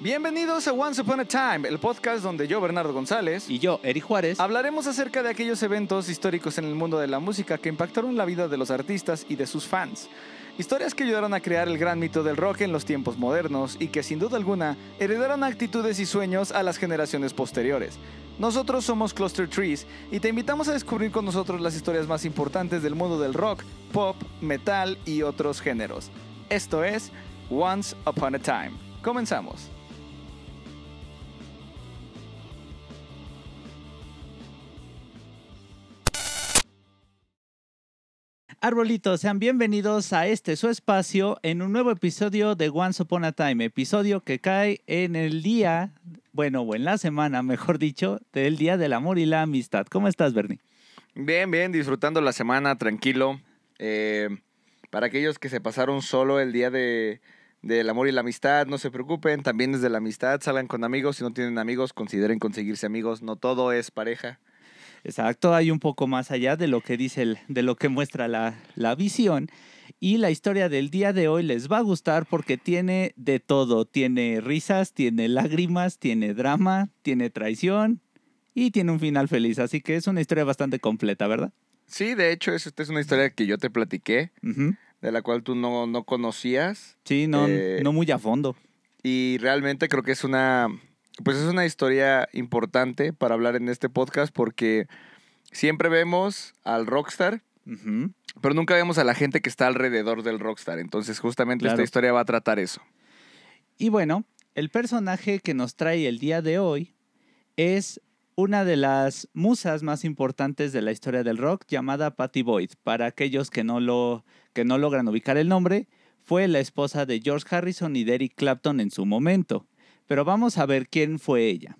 Bienvenidos a Once Upon a Time, el podcast donde yo, Bernardo González, y yo, Eri Juárez, hablaremos acerca de aquellos eventos históricos en el mundo de la música que impactaron la vida de los artistas y de sus fans. Historias que ayudaron a crear el gran mito del rock en los tiempos modernos y que sin duda alguna heredaron actitudes y sueños a las generaciones posteriores. Nosotros somos Cluster Trees y te invitamos a descubrir con nosotros las historias más importantes del mundo del rock, pop, metal y otros géneros. Esto es Once Upon a Time. Comenzamos. Arbolitos, sean bienvenidos a este su espacio en un nuevo episodio de Once Upon a Time, episodio que cae en el día, bueno, o en la semana, mejor dicho, del Día del Amor y la Amistad. ¿Cómo estás, Bernie? Bien, bien, disfrutando la semana, tranquilo. Eh, para aquellos que se pasaron solo el Día de, del amor y la amistad, no se preocupen, también desde la amistad, salgan con amigos, si no tienen amigos, consideren conseguirse amigos, no todo es pareja. Exacto, hay un poco más allá de lo que dice el, de lo que muestra la, la visión. Y la historia del día de hoy les va a gustar porque tiene de todo. Tiene risas, tiene lágrimas, tiene drama, tiene traición y tiene un final feliz. Así que es una historia bastante completa, ¿verdad? Sí, de hecho, esta es una historia que yo te platiqué, de la cual tú no, no conocías. Sí, no, eh, no muy a fondo. Y realmente creo que es una pues es una historia importante para hablar en este podcast porque siempre vemos al rockstar, pero nunca vemos a la gente que está alrededor del rockstar. Entonces justamente esta historia va a tratar eso. Y bueno, el personaje que nos trae el día de hoy es una de las musas más importantes de la historia del rock llamada Patti Boyd. Para aquellos que no, lo, que no logran ubicar el nombre, fue la esposa de George Harrison y Derek Clapton en su momento pero vamos a ver quién fue ella.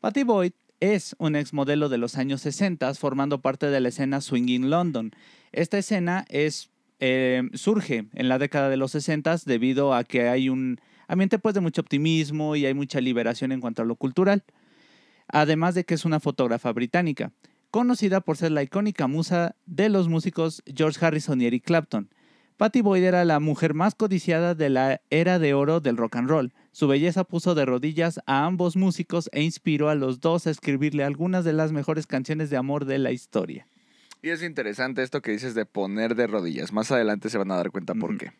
Patty Boyd es un exmodelo de los años 60 formando parte de la escena Swinging London. Esta escena eh, surge en la década de los 60 debido a que hay un ambiente pues, de mucho optimismo y hay mucha liberación en cuanto a lo cultural. Además de que es una fotógrafa británica, conocida por ser la icónica musa de los músicos George Harrison y Eric Clapton. Patty Boyd era la mujer más codiciada de la era de oro del rock and roll. Su belleza puso de rodillas a ambos músicos e inspiró a los dos a escribirle algunas de las mejores canciones de amor de la historia. Y es interesante esto que dices de poner de rodillas. Más adelante se van a dar cuenta por qué.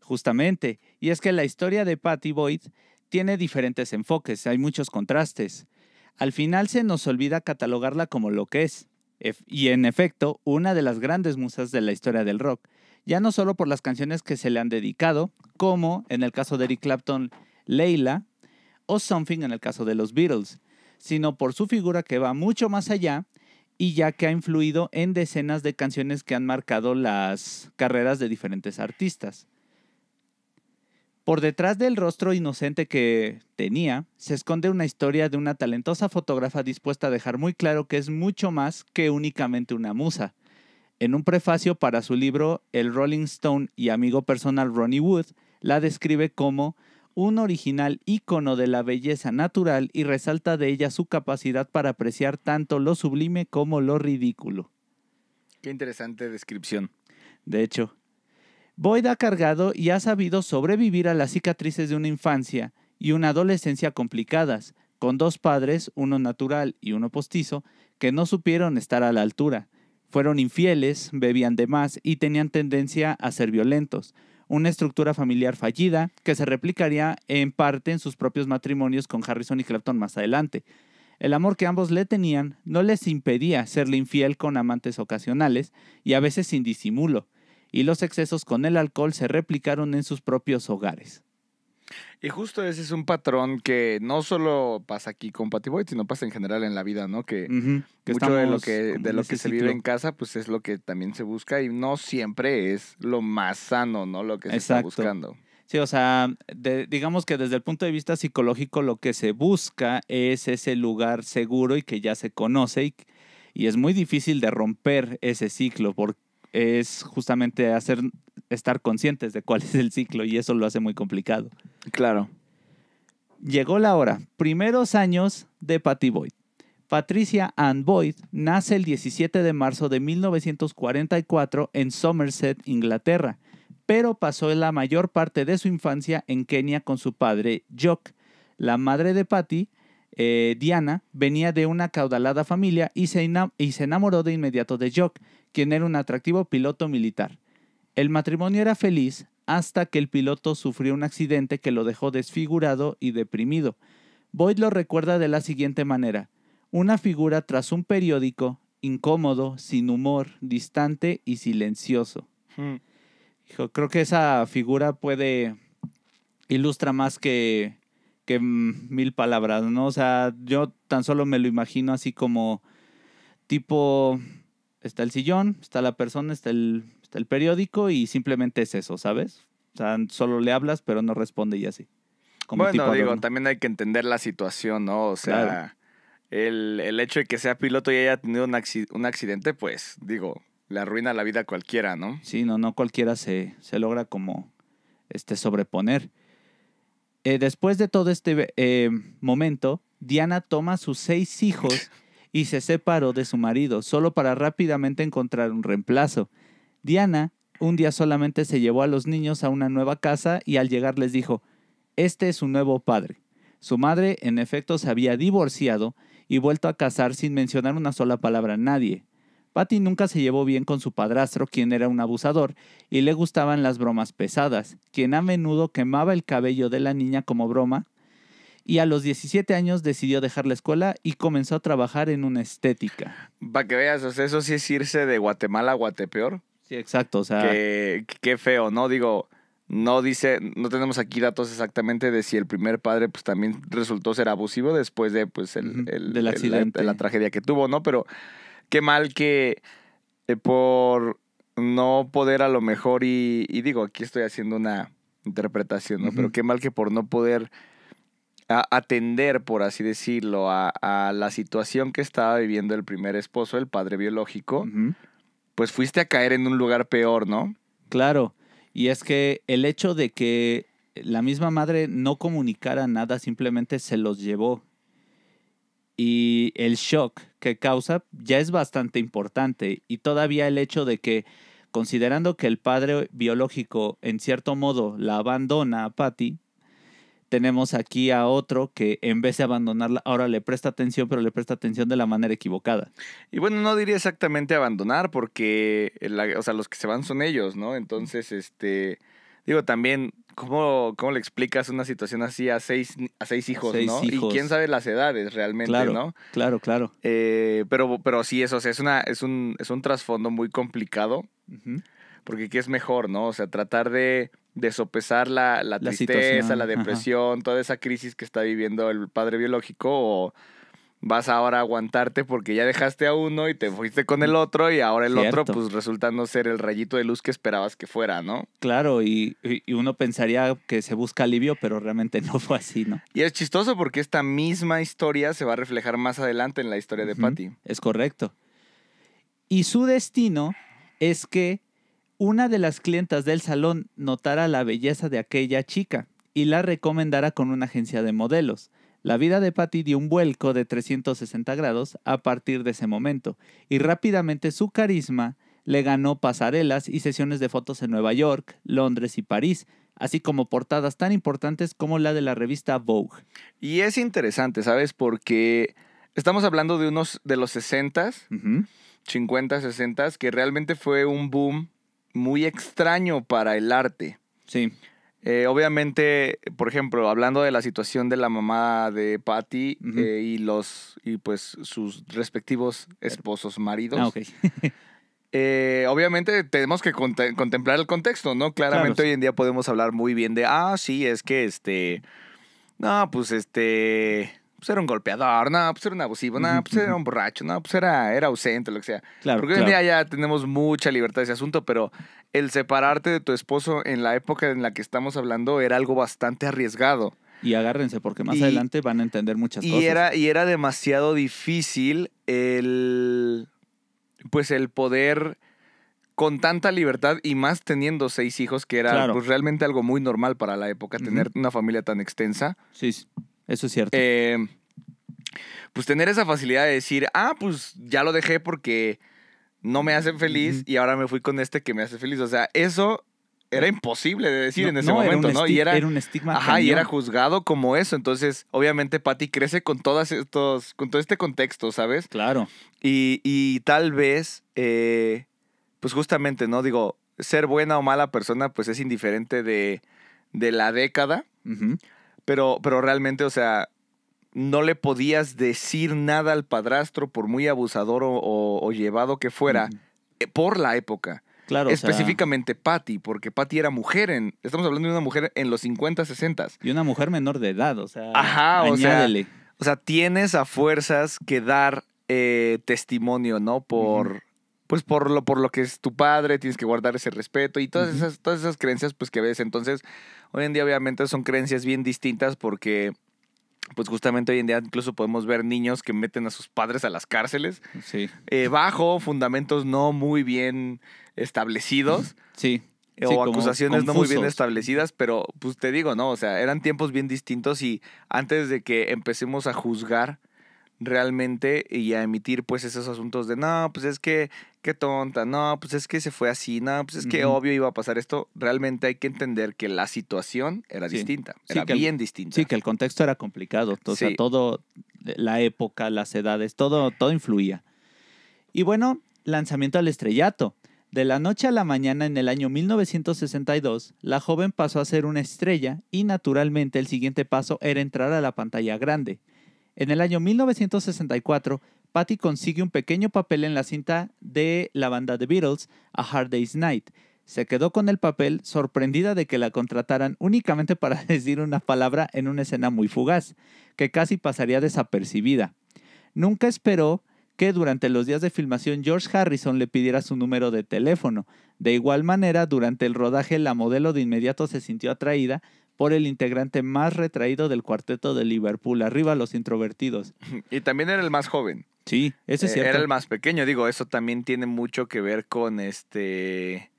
Justamente, y es que la historia de Patty Boyd tiene diferentes enfoques, hay muchos contrastes. Al final se nos olvida catalogarla como lo que es, y en efecto, una de las grandes musas de la historia del rock ya no solo por las canciones que se le han dedicado, como en el caso de Eric Clapton, Leila, o Something en el caso de los Beatles, sino por su figura que va mucho más allá y ya que ha influido en decenas de canciones que han marcado las carreras de diferentes artistas. Por detrás del rostro inocente que tenía, se esconde una historia de una talentosa fotógrafa dispuesta a dejar muy claro que es mucho más que únicamente una musa, en un prefacio para su libro, el Rolling Stone y amigo personal Ronnie Wood la describe como un original ícono de la belleza natural y resalta de ella su capacidad para apreciar tanto lo sublime como lo ridículo. Qué interesante descripción. De hecho, Boyd ha cargado y ha sabido sobrevivir a las cicatrices de una infancia y una adolescencia complicadas, con dos padres, uno natural y uno postizo, que no supieron estar a la altura, fueron infieles, bebían de más y tenían tendencia a ser violentos. Una estructura familiar fallida que se replicaría en parte en sus propios matrimonios con Harrison y Clapton más adelante. El amor que ambos le tenían no les impedía serle infiel con amantes ocasionales y a veces sin disimulo, y los excesos con el alcohol se replicaron en sus propios hogares. Y justo ese es un patrón que no solo pasa aquí con Patty Boyd, sino pasa en general en la vida, ¿no? Que, mucho de lo que, de lo que se vive en casa, pues es lo que también se busca y no siempre es lo más sano, ¿no? Lo que se está buscando. Sí, o sea, digamos que desde el punto de vista psicológico lo que se busca es ese lugar seguro y que ya se conoce y es muy difícil de romper ese ciclo porque es justamente hacer estar conscientes de cuál es el ciclo y eso lo hace muy complicado. Claro. Llegó la hora. Primeros años de Patty Boyd. Patricia Ann Boyd nace el 17 de marzo de 1944 en Somerset, Inglaterra, pero pasó la mayor parte de su infancia en Kenia con su padre, Jock. La madre de Patty, eh, Diana, venía de una caudalada familia y se enamoró de inmediato de Jock, quien era un atractivo piloto militar. El matrimonio era feliz hasta que el piloto sufrió un accidente que lo dejó desfigurado y deprimido. Boyd lo recuerda de la siguiente manera, una figura tras un periódico, incómodo, sin humor, distante y silencioso. Hmm. creo que esa figura puede ilustra más que, que mil palabras, ¿no? O sea, yo tan solo me lo imagino así como tipo, está el sillón, está la persona, está el el periódico y simplemente es eso, ¿sabes? O sea, solo le hablas, pero no responde y así. bueno, digo, también hay que entender la situación, ¿no? O sea, el, hecho de que sea piloto y haya tenido un, accidente, pues, digo, le arruina la vida a cualquiera, ¿no? Sí, no, no cualquiera se, se logra como este, sobreponer. Eh, después de todo este eh, momento, Diana toma a sus seis hijos y se separó de su marido, solo para rápidamente encontrar un reemplazo. Diana un día solamente se llevó a los niños a una nueva casa y al llegar les dijo, este es su nuevo padre. Su madre, en efecto, se había divorciado y vuelto a casar sin mencionar una sola palabra a nadie. Patty nunca se llevó bien con su padrastro, quien era un abusador, y le gustaban las bromas pesadas, quien a menudo quemaba el cabello de la niña como broma, y a los 17 años decidió dejar la escuela y comenzó a trabajar en una estética. Para que veas, eso sí es irse de Guatemala a Guatepeor exacto, o sea. Qué, feo, ¿no? Digo, no dice, no tenemos aquí datos exactamente de si el primer padre pues también resultó ser abusivo después de pues el, del accidente. la, tragedia que tuvo, ¿no? Pero qué mal que eh, por no poder a lo mejor y, digo, aquí estoy haciendo una interpretación, ¿no? Pero qué mal que por no poder atender, por así decirlo, a, la situación que estaba viviendo el primer esposo, el padre biológico, pues fuiste a caer en un lugar peor, ¿no? Claro, y es que el hecho de que la misma madre no comunicara nada, simplemente se los llevó. Y el shock que causa ya es bastante importante. Y todavía el hecho de que, considerando que el padre biológico, en cierto modo, la abandona a Patty, tenemos aquí a otro que en vez de abandonarla, ahora le presta atención, pero le presta atención de la manera equivocada. Y bueno, no diría exactamente abandonar, porque los que se van son ellos, ¿no? Entonces, este, digo, también, ¿cómo, cómo le explicas una situación así a seis, a seis hijos, ¿no? Y quién sabe las edades realmente, ¿no? Claro, claro. Eh, pero, pero sí, eso, es, una, es, un, es un trasfondo muy complicado, porque ¿qué es mejor, ¿no? O sea, tratar de de sopesar la, tristeza, la depresión, toda esa crisis que está viviendo el padre biológico o vas ahora a aguantarte porque ya dejaste a uno y te fuiste con el otro y ahora el otro pues resulta no ser el rayito de luz que esperabas que fuera, ¿no? Claro, y, uno pensaría que se busca alivio, pero realmente no fue así, ¿no? Y es chistoso porque esta misma historia se va a reflejar más adelante en la historia de Patty. Es correcto. Y su destino es que una de las clientas del salón notara la belleza de aquella chica y la recomendara con una agencia de modelos. La vida de Patty dio un vuelco de 360 grados a partir de ese momento, y rápidamente su carisma le ganó pasarelas y sesiones de fotos en Nueva York, Londres y París, así como portadas tan importantes como la de la revista Vogue. Y es interesante, ¿sabes? Porque estamos hablando de unos de los 60s, 50, 60 que realmente fue un boom muy extraño para el arte. Sí. Eh, obviamente, por ejemplo, hablando de la situación de la mamá de Patty eh, y los y pues sus respectivos er- esposos maridos. Ah, eh, obviamente tenemos que contemplar el contexto, ¿no? Claramente hoy en día podemos hablar muy bien de, ah, sí, es que este, no, pues este, pues era un golpeador, no, pues era un abusivo, no, pues era un borracho, no, pues era, era ausente, lo que sea. Porque hoy en día ya tenemos mucha libertad de ese asunto, pero el separarte de tu esposo en la época en la que estamos hablando era algo bastante arriesgado. Y agárrense, porque más adelante van a entender muchas y cosas. y era demasiado difícil el. Pues el poder con tanta libertad y más teniendo seis hijos, que era pues, realmente algo muy normal para la época, tener una familia tan extensa. Sí. Eso es cierto. Eh, pues tener esa facilidad de decir, ah, pues ya lo dejé porque no me hacen feliz y ahora me fui con este que me hace feliz. O sea, eso era imposible de decir en ese momento, ¿no? Y era, un estigma. Ajá, y era juzgado como eso. Entonces, obviamente, Patty crece con todas estos, con todo este contexto, ¿sabes? Claro. Y, tal vez, eh, pues justamente, ¿no? Digo, ser buena o mala persona, pues es indiferente de, la década. Ajá. Pero, pero realmente, o sea, no le podías decir nada al padrastro, por muy abusador o, llevado que fuera, eh, por la época. Claro, Específicamente Patty, porque Patty era mujer en. Estamos hablando de una mujer en los 50, 60. Y una mujer menor de edad, o sea. Ajá, o sea. O sea, tienes a fuerzas que dar eh, testimonio, ¿no? Por pues por lo, por lo que es tu padre, tienes que guardar ese respeto y todas, esas, todas esas creencias pues que ves. Entonces, hoy en día obviamente son creencias bien distintas porque pues justamente hoy en día incluso podemos ver niños que meten a sus padres a las cárceles. Sí. Eh, bajo fundamentos no muy bien establecidos. Sí. o acusaciones no muy bien establecidas, pero pues te digo, ¿no? O sea, eran tiempos bien distintos y antes de que empecemos a juzgar realmente y a emitir pues esos asuntos de no, pues es que qué tonta, no, pues es que se fue así, no, pues es que obvio iba a pasar esto, realmente hay que entender que la situación era distinta, era bien distinta. Sí, que el contexto era complicado, o sea, todo, eh, la época, las edades, todo, todo influía. Y bueno, lanzamiento al estrellato. De la noche a la mañana en el año 1962, la joven pasó a ser una estrella y naturalmente el siguiente paso era entrar a la pantalla grande. En el año 1964, Patty consigue un pequeño papel en la cinta de la banda de Beatles, A Hard Day's Night. Se quedó con el papel sorprendida de que la contrataran únicamente para decir una palabra en una escena muy fugaz, que casi pasaría desapercibida. Nunca esperó que durante los días de filmación George Harrison le pidiera su número de teléfono. De igual manera, durante el rodaje la modelo de inmediato se sintió atraída por el integrante más retraído del cuarteto de Liverpool, arriba los introvertidos. Y también era el más joven. Sí, eso es eh, cierto. Era el más pequeño, digo, eso también tiene mucho que ver con este,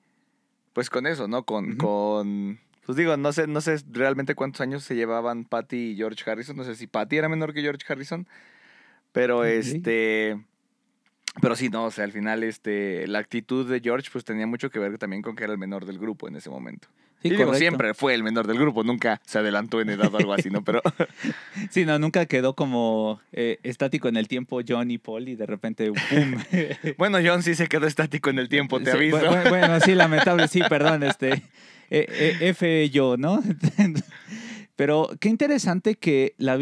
pues con eso, ¿no? Con, pues digo, no sé, no sé realmente cuántos años se llevaban Patty y George Harrison, no sé si Patty era menor que George Harrison, pero este... Pero sí, no, o sea, al final este, la actitud de George pues tenía mucho que ver también con que era el menor del grupo en ese momento y como siempre fue el menor del grupo, nunca se adelantó en edad o algo así, ¿no? Pero... sí, no, nunca quedó como eh, estático en el tiempo John y Paul y de repente, ¡pum! bueno, John sí se quedó estático en el tiempo, te aviso. Bueno, sí, lamentable, sí, perdón, este... Eh, eh, F yo, ¿no? Pero qué interesante que la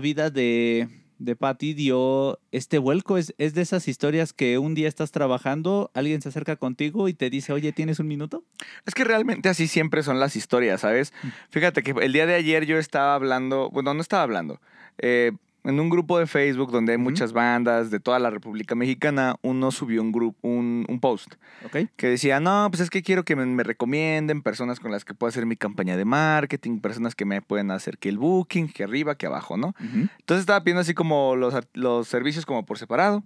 vida de de Patty dio este vuelco. Es, de esas historias que un día estás trabajando, alguien se acerca contigo y te dice, oye, ¿tienes un minuto? Es que realmente así siempre son las historias, ¿sabes? Mm. Fíjate que el día de ayer yo estaba hablando, bueno, no estaba hablando. Eh, en un grupo de Facebook donde hay muchas bandas de toda la República Mexicana, uno subió un, grupo, un, post que decía, no, pues es que quiero que me, recomienden personas con las que pueda hacer mi campaña de marketing, personas que me pueden hacer que el booking, que arriba, que abajo, ¿no? Entonces estaba pidiendo así como los, los servicios como por separado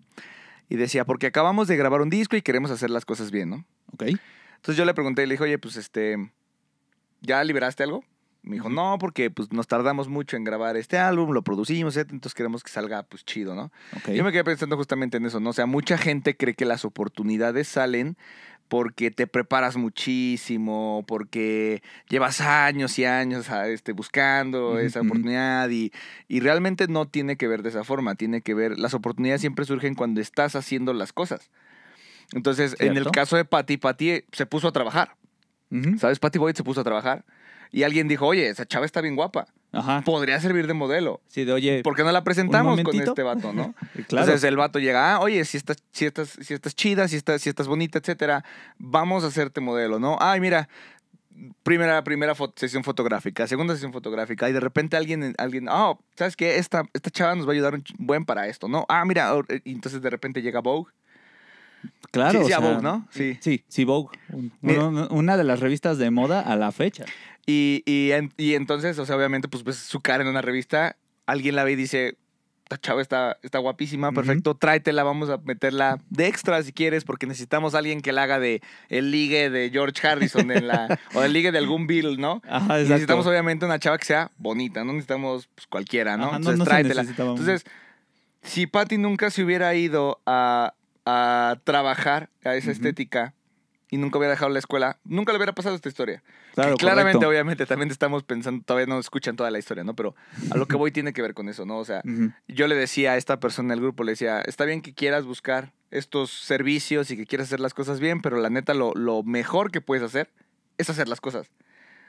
y decía, porque acabamos de grabar un disco y queremos hacer las cosas bien, ¿no? Ok. Entonces yo le pregunté le dije, oye, pues este, ¿ya liberaste algo? Me dijo, no, porque pues, nos tardamos mucho en grabar este álbum, lo producimos, entonces queremos que salga pues chido, ¿no? Yo me quedé pensando justamente en eso, ¿no? O sea, mucha gente cree que las oportunidades salen porque te preparas muchísimo, porque llevas años y años este, buscando esa oportunidad y, realmente no tiene que ver de esa forma, tiene que ver, las oportunidades siempre surgen cuando estás haciendo las cosas. Entonces, en el caso de Patti, Patti se puso a trabajar, ¿sabes? Patti Boyd se puso a trabajar y alguien dijo, oye, esa chava está bien guapa. Podría servir de modelo. Sí, de oye. ¿Por qué no la presentamos con este vato, no? Entonces el vato llega, ah, oye, si estás, si estás, si estás chida, si estás, si estás bonita, etcétera, vamos a hacerte modelo, ¿no? Ay, mira, primera, primera sesión fotográfica, segunda sesión fotográfica, y de repente alguien, alguien, oh, ¿sabes qué? Esta, esta chava nos va a ayudar un buen para esto, ¿no? Ah, mira, entonces de repente llega Vogue. Claro. Sí, sí, Vogue, ¿no? Sí. Sí, Vogue. una de las revistas de moda a la fecha. Y, entonces, o sea, obviamente, pues ves su cara en una revista, alguien la ve y dice, esta chava está, está guapísima, perfecto, tráetela, vamos a meterla de extra si quieres, porque necesitamos a alguien que la haga de el ligue de George Harrison la, o el ligue de algún Bill, ¿no? necesitamos obviamente una chava que sea bonita, no necesitamos pues, cualquiera, ¿no? Entonces tráetela. Entonces, si Patty nunca se hubiera ido a, trabajar a esa estética, y nunca hubiera dejado la escuela, nunca le hubiera pasado esta historia. claramente, obviamente, también estamos pensando, todavía no escuchan toda la historia, ¿no? Pero a lo que voy tiene que ver con eso, ¿no? O sea, yo le decía a esta persona del grupo, le decía, está bien que quieras buscar estos servicios y que quieras hacer las cosas bien, pero la neta, lo, lo mejor que puedes hacer es hacer las cosas.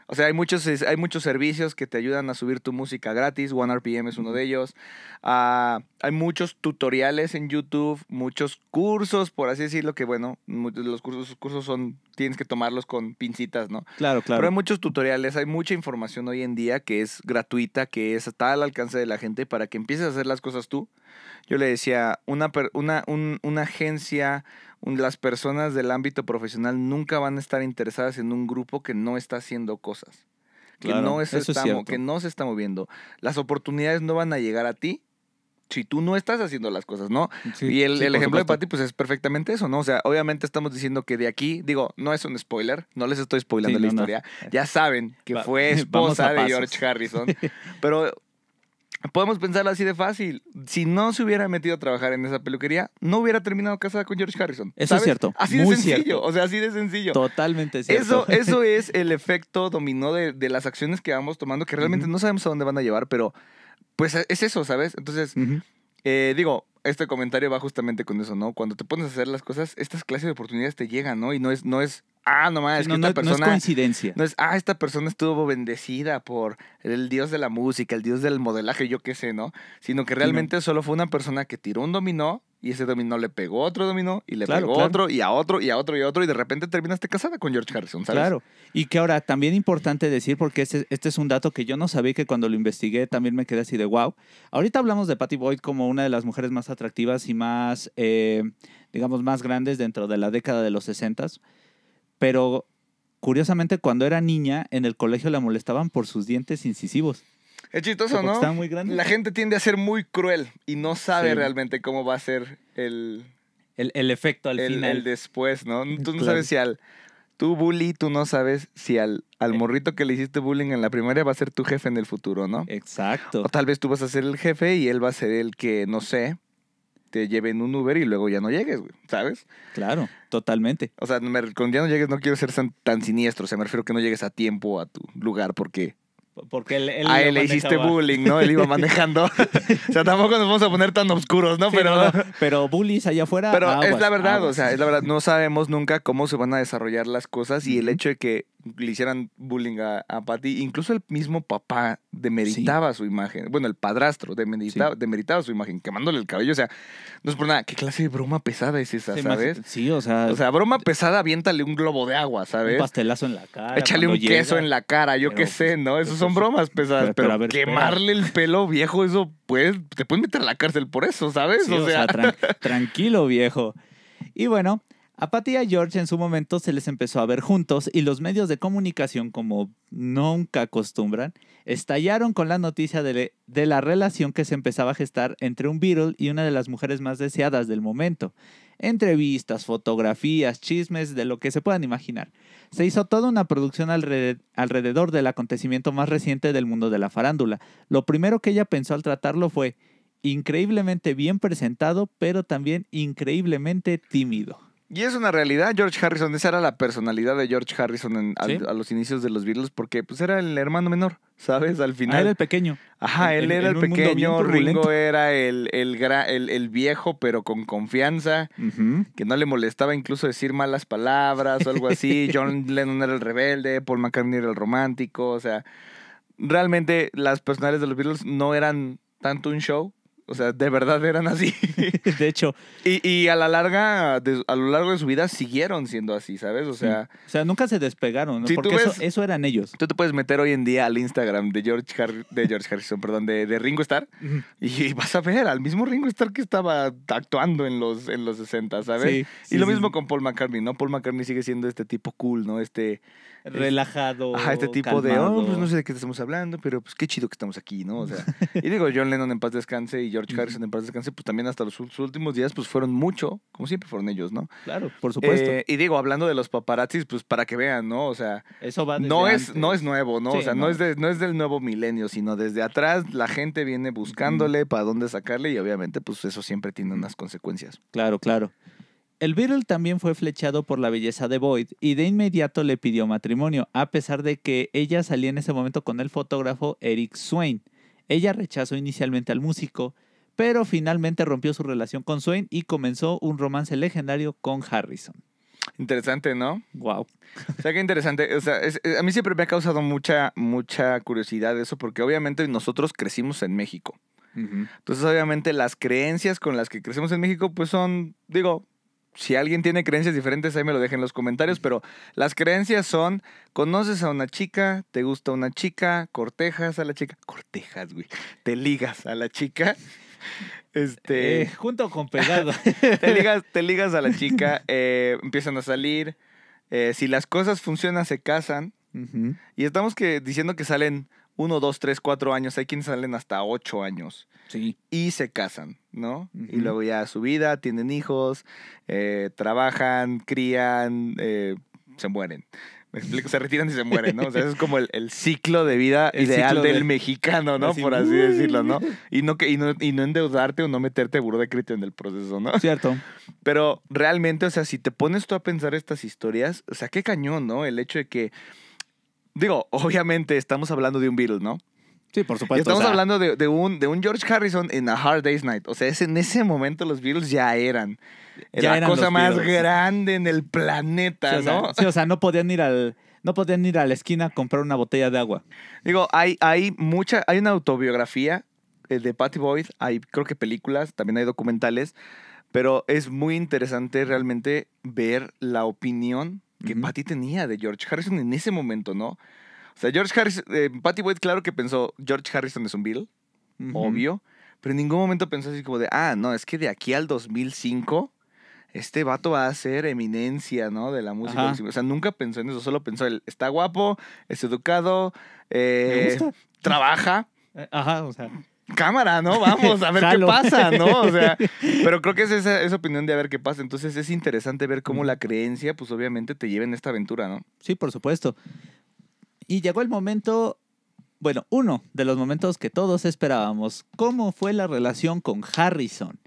O sea, hay muchos, hay muchos servicios que te ayudan a subir tu música gratis. OneRPM es uno de ellos. Ah, hay muchos tutoriales en YouTube, muchos cursos, por así decirlo, que bueno, los cursos, los cursos son, tienes que tomarlos con pincitas, ¿no? Claro, claro. Pero hay muchos tutoriales, hay mucha información hoy en día que es gratuita, que es está al alcance de la gente para que empieces a hacer las cosas tú. Yo le decía, una, una, una agencia las personas del ámbito profesional nunca van a estar interesadas en un grupo que no está haciendo cosas, que, no, es está, que no se está moviendo. Las oportunidades no van a llegar a ti si tú no estás haciendo las cosas, ¿no? y el, ejemplo de Patty, pues es perfectamente eso, ¿no? O sea, obviamente estamos diciendo que de aquí, digo, no es un spoiler, no les estoy spoilando la historia. Ya saben que fue esposa de George Harrison. pero podemos pensarlo así de fácil. Si no se hubiera metido a trabajar en esa peluquería, no hubiera terminado casada con George Harrison. Eso es cierto. Así de sencillo. O sea, así de sencillo. Totalmente cierto. Eso, es el efecto dominó de, las acciones que vamos tomando, que realmente no sabemos a dónde van a llevar, pero pues es eso, ¿sabes? Entonces, eh, digo, este comentario va justamente con eso, ¿no? Cuando te pones a hacer las cosas, estas clases de oportunidades te llegan, ¿no? Y no es, no es, ah, nomás, es que esta persona. No es coincidencia. No es, ah, esta persona estuvo bendecida por el dios de la música, el dios del modelaje, yo qué sé, ¿no? Sino que realmente solo fue una persona que tiró un dominó y ese dominó le pegó otro dominó y le pegó otro y a otro y a otro y a otro y de repente terminaste casada con George Harrison, ¿sabes? Claro. Y que ahora también importante decir porque este, este es un dato que yo no sabía que cuando lo investigué también me quedé así de wow. Ahorita hablamos de Patty Boyd como una de las mujeres más atractivas y más, eh, digamos, más grandes dentro de la década de los 60 pero curiosamente cuando era niña en el colegio la molestaban por sus dientes incisivos. Es chistoso, ¿no? Está muy grande. La gente tiende a ser muy cruel y no sabe realmente cómo va a ser el... El, efecto al final. El después, ¿no? Tú no sabes si al... Tú, bully, tú no sabes si al, al eh. morrito que le hiciste bullying en la primaria va a ser tu jefe en el futuro, ¿no? Exacto. O tal vez tú vas a ser el jefe y él va a ser el que, no sé, te lleve en un Uber y luego ya no llegues, ¿sabes? Claro, totalmente. O sea, me, ya no llegues no quiero ser tan, tan siniestro, o sea, me refiero que no llegues a tiempo a tu lugar porque porque él, él a él le hiciste bullying, ¿no? Él iba manejando. o sea, tampoco nos vamos a poner tan oscuros, ¿no? pero, pero bullies allá afuera. Pero es la verdad, o sea, es la verdad. No sabemos nunca cómo se van a desarrollar las cosas y el hecho de que le hicieran bullying a, a Patty, incluso el mismo papá demeritaba su imagen. Bueno, el padrastro demeritaba, demeritaba su imagen, quemándole el cabello. O sea, no es por nada. ¿Qué clase de broma pesada es esa, sabes? sí, o sea. O sea, broma pesada, aviéntale un globo de agua, ¿sabes? Un pastelazo en la cara. Échale un queso en la cara, yo qué sé, pues, ¿no? Esas son bromas pesadas. Pero, quemarle el pelo viejo, eso pues, te pueden meter a la cárcel por eso, ¿sabes? o sea, tranquilo, viejo. Y bueno, a y George en su momento se les empezó a ver juntos y los medios de comunicación, como nunca acostumbran, estallaron con la noticia de, la relación que se empezaba a gestar entre un Beatle y una de las mujeres más deseadas del momento. Entrevistas, fotografías, chismes, de lo que se puedan imaginar. Se hizo toda una producción alrededor del acontecimiento más reciente del mundo de la farándula. Lo primero que ella pensó al tratarlo fue increíblemente bien presentado, pero también increíblemente tímido. Y es una realidad, George Harrison, esa era la personalidad de George Harrison a los inicios de los Beatles, porque pues era el hermano menor, ¿sabes? Al ah, final. Ah, era el pequeño. Ajá, él era el pequeño, Ringo era el, el, el, viejo, pero con confianza, que no le molestaba incluso decir malas palabras o algo así. John Lennon era el rebelde, Paul McCartney era el romántico, o sea, realmente las personalidades de los Beatles no eran tanto un show, o sea, de verdad eran así. de hecho. Y, y, a la larga, a lo largo de su vida siguieron siendo así, ¿sabes? O sea. O sea, nunca se despegaron, ¿no? porque eso, eso, eran ellos. Tú te puedes meter hoy en día al Instagram de George, de George Harrison, perdón, de, de Ringo Starr, y vas a ver al mismo Ringo Starr que estaba actuando en los, en los 60, ¿sabes? Sí, y lo mismo con Paul McCartney, ¿no? Paul McCartney sigue siendo este tipo cool, ¿no? Este. este Relajado. Ajá, este tipo de, oh, pues no sé de qué estamos hablando, pero pues qué chido que estamos aquí, ¿no? O sea. y digo, John Lennon en paz descanse y George Harrison en paz descanse, pues también hasta los últimos días, pues fueron mucho, como siempre fueron ellos, ¿no? Claro, por supuesto. Eh, y digo, hablando de los paparazzis, pues para que vean, ¿no? O sea, Eso no, es, no es nuevo, ¿no? o sea, no. es no es del nuevo milenio, sino desde atrás la gente viene buscándole para dónde sacarle y obviamente pues eso siempre tiene unas consecuencias. Claro, claro. El Beatle también fue flechado por la belleza de Boyd y de inmediato le pidió matrimonio, a pesar de que ella salía en ese momento con el fotógrafo Eric Swain. Ella rechazó inicialmente al músico pero finalmente rompió su relación con Swain y comenzó un romance legendario con Harrison. Interesante, ¿no? Wow. O sea, qué interesante. O sea, a mí siempre me ha causado mucha, mucha curiosidad eso, porque obviamente nosotros crecimos en México. Entonces, obviamente, las creencias con las que crecemos en México, pues son, digo, si alguien tiene creencias diferentes, ahí me lo dejen en los comentarios, pero las creencias son, conoces a una chica, te gusta una chica, cortejas a la chica, cortejas, güey, te ligas a la chica este. Eh, junto con pegado. te, ligas, te ligas a la chica, eh, empiezan a salir. Eh, si las cosas funcionan, se casan. Y estamos que, diciendo que salen Uno, dos, tres, cuatro años. Hay quienes salen hasta ocho años. Sí. Y se casan, ¿no? Y luego ya su vida, tienen hijos, trabajan, crían, se mueren se retiran y se mueren, ¿no? O sea, es como el, ciclo de vida ideal del, mexicano, ¿no? Por así decirlo, ¿no? Y no, que, y no, endeudarte o no meterte burro de crédito en el proceso, ¿no? Cierto. Pero realmente, o sea, si te pones tú a pensar estas historias, o sea, qué cañón, ¿no? El hecho de que, digo, obviamente estamos hablando de un virus, ¿no? Sí, por supuesto. estamos hablando de, un, de un George Harrison en A Hard Day's Night. O sea, en ese momento los Beatles ya eran la cosa más grande en el planeta, ¿no? sí, o sea, no podían ir al no podían ir a la esquina a comprar una botella de agua. Digo, hay hay mucha hay una autobiografía eh, de Patty Boyd, hay creo que películas, también hay documentales, pero es muy interesante realmente ver la opinión que Patty tenía de George Harrison en ese momento, ¿no? O sea, George Harrison, eh, Patty Boyd, claro que pensó, George Harrison es un Bill, obvio, pero en ningún momento pensó así como de, ah, no, es que de aquí al 2005 este vato va a ser eminencia, ¿no? De la música. O sea, nunca pensó en eso, solo pensó, él está guapo, es educado, eh, trabaja. Eh, ajá, o sea. Cámara, ¿no? Vamos a ver qué pasa, ¿no? O sea, pero creo que es esa, esa, opinión de a ver qué pasa. Entonces es interesante ver cómo la creencia, pues obviamente te lleva en esta aventura, ¿no? Sí, por supuesto. Y llegó el momento, bueno, uno de los momentos que todos esperábamos, cómo fue la relación con Harrison.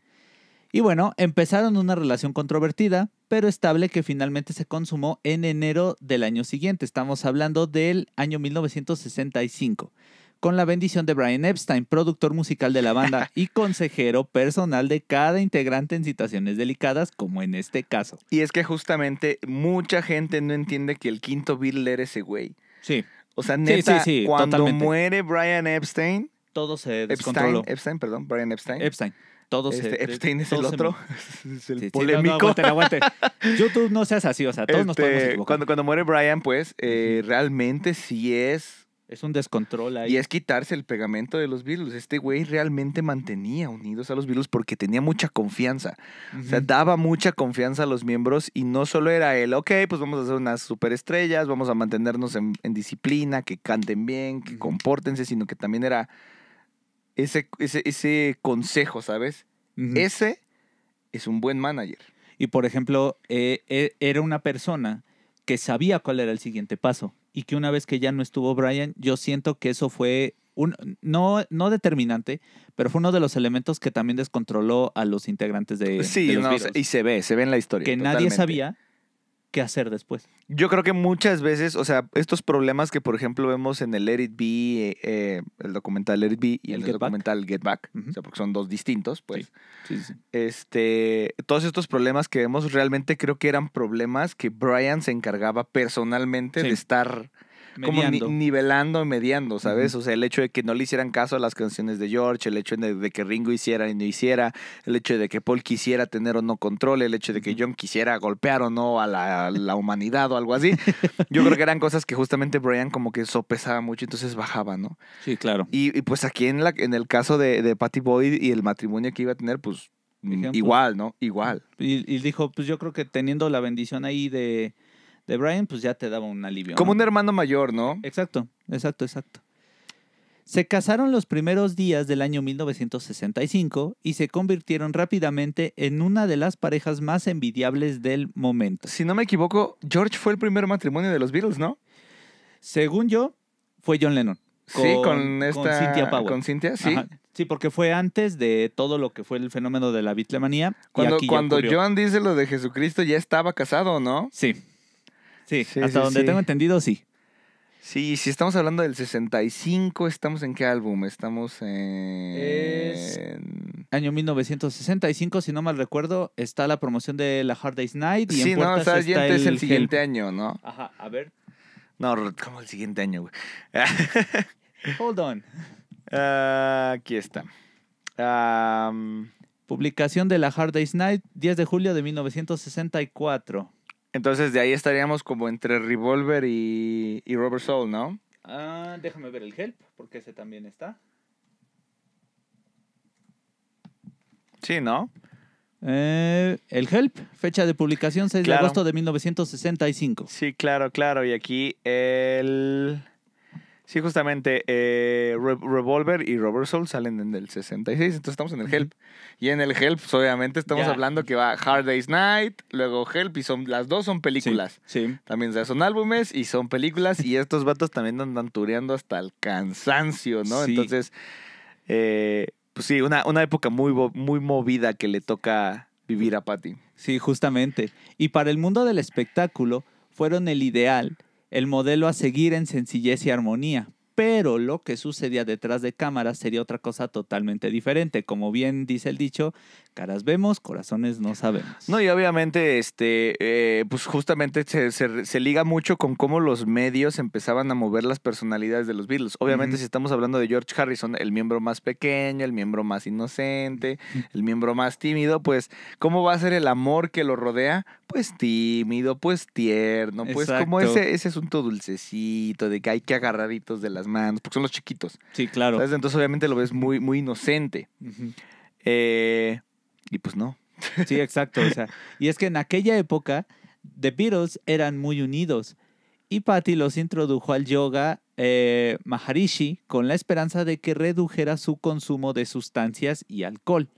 Y bueno, empezaron una relación controvertida, pero estable que finalmente se consumó en enero del año siguiente. Estamos hablando del año 1965 con la bendición de Brian Epstein, productor musical de la banda y consejero personal de cada integrante en situaciones delicadas, como en este caso. Y es que justamente mucha gente no entiende que el quinto Bill era ese güey. Sí. O sea, neta, cuando muere Brian Epstein. Todo se descontroló. Epstein, Epstein perdón, Brian Epstein. Epstein. Todo se, este, Epstein es el otro, es el polémico. No, no, YouTube no seas así, o sea, todos nos podemos este, equivocar. Cuando, cuando muere Brian, pues, eh, realmente sí es es un descontrol ahí. Y es quitarse el pegamento de los Beatles. Este güey realmente mantenía unidos a los Beatles porque tenía mucha confianza. O sea, daba mucha confianza a los miembros y no solo era él, ok, pues vamos a hacer unas superestrellas, vamos a mantenernos en, disciplina, que canten bien, que compórtense, sino que también era ese, ese, consejo, ¿sabes? Ese es un buen manager. Y por ejemplo, eh, eh, era una persona que sabía cuál era el siguiente paso y que una vez que ya no estuvo Brian, yo siento que eso fue un, no, no determinante, pero fue uno de los elementos que también descontroló a los integrantes de. Sí, y se ve, se ve en la historia. Que nadie sabía qué hacer después. Yo creo que muchas veces, o sea, estos problemas que por ejemplo vemos en el Let It eh, eh, el documental Let B y el, documental Get Back, o sea, porque son dos distintos, pues. Este, todos estos problemas que vemos realmente creo que eran problemas que Brian se encargaba personalmente de estar como nivelando y mediando, ¿sabes? O sea, el hecho de que no le hicieran caso a las canciones de George, el hecho de, que Ringo hiciera y no hiciera, el hecho de que Paul quisiera tener o no control, el hecho de que John quisiera golpear o no a la, humanidad o algo así. Yo creo que eran cosas que justamente Brian como que sopesaba mucho, entonces bajaba, ¿no? Sí, claro. Y, pues aquí en, la, en el caso de, Patty Boyd y el matrimonio que iba a tener, pues mm, Igual, ¿no? Igual. y, dijo, pues yo creo que teniendo la bendición ahí de, de Brian, pues ya te daba un alivio. Como un hermano mayor, ¿no? Exacto, exacto, exacto. Se casaron los primeros días del año 1965 y se convirtieron rápidamente en una de las parejas más envidiables del momento. Si no me equivoco, George fue el primer matrimonio de los Beatles, ¿no? Según yo, fue John Lennon. sí, con esta. Cynthia Powell. Con sí. Sí, porque fue antes de todo lo que fue el fenómeno de la bitlemanía. Cuando, cuando John dice lo de Jesucristo, ya estaba casado, ¿no? Sí, Sí, hasta donde tengo entendido, sí. Sí, si estamos hablando del 65, ¿estamos en qué álbum? Estamos en... Año 1965, si no mal recuerdo, está la promoción de La Hard Day's Night. sí, no, está es el siguiente año, ¿no? Ajá, a ver. No, ¿cómo el siguiente año, güey? Hold on. Ah, aquí está. Publicación de La Hard Day's Night, 10 de julio de 1964. Entonces de ahí estaríamos como entre Revolver y, y Robert Soul, ¿no? Ah, déjame ver el Help, porque ese también está. Sí, ¿no? Eh, el Help, fecha de publicación 6 de agosto de 1965. Sí, claro, claro. Y aquí el... Sí, justamente eh, Revolver y Rubber Soul salen en el 66, entonces estamos en el Help. Y en el Help, pues, obviamente, estamos hablando que va Hard Day's Night, luego Help, y son las dos son películas. Sí. También son álbumes y son películas, y estos vatos también andan tureando hasta el cansancio, ¿no? Entonces, eh, pues sí, una, una época muy, muy movida que le toca vivir a Patty. Sí, justamente. Y para el mundo del espectáculo, fueron el ideal el modelo a seguir en sencillez y armonía pero lo que sucedía detrás de cámaras sería otra cosa totalmente diferente. Como bien dice el dicho, caras vemos, corazones no sabemos. No, y obviamente, este, eh, pues justamente se, liga mucho con cómo los medios empezaban a mover las personalidades de los Beatles. Obviamente, si estamos hablando de George Harrison, el miembro más pequeño, el miembro más inocente, el miembro más tímido, pues, ¿cómo va a ser el amor que lo rodea? Pues tímido, pues tierno, pues como ese, ese asunto dulcecito de que hay que agarraditos de las porque son los chiquitos. Sí, claro. Entonces, obviamente lo ves muy, muy inocente. Eh, y pues no. Sí, exacto. y es que en aquella época, The Beatles eran muy unidos. Y Patty los introdujo al yoga eh, Maharishi con la esperanza de que redujera su consumo de sustancias y alcohol.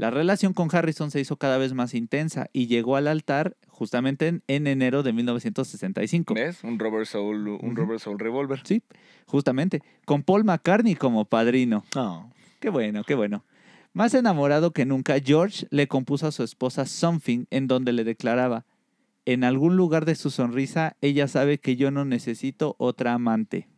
La relación con Harrison se hizo cada vez más intensa y llegó al altar justamente en, enero de 1965. ¿Ves? Un Robert un Revolver. Sí, justamente. Con Paul McCartney como padrino. Qué bueno, qué bueno. Más enamorado que nunca, George le compuso a su esposa Something, en donde le declaraba: En algún lugar de su sonrisa, ella sabe que yo no necesito otra amante.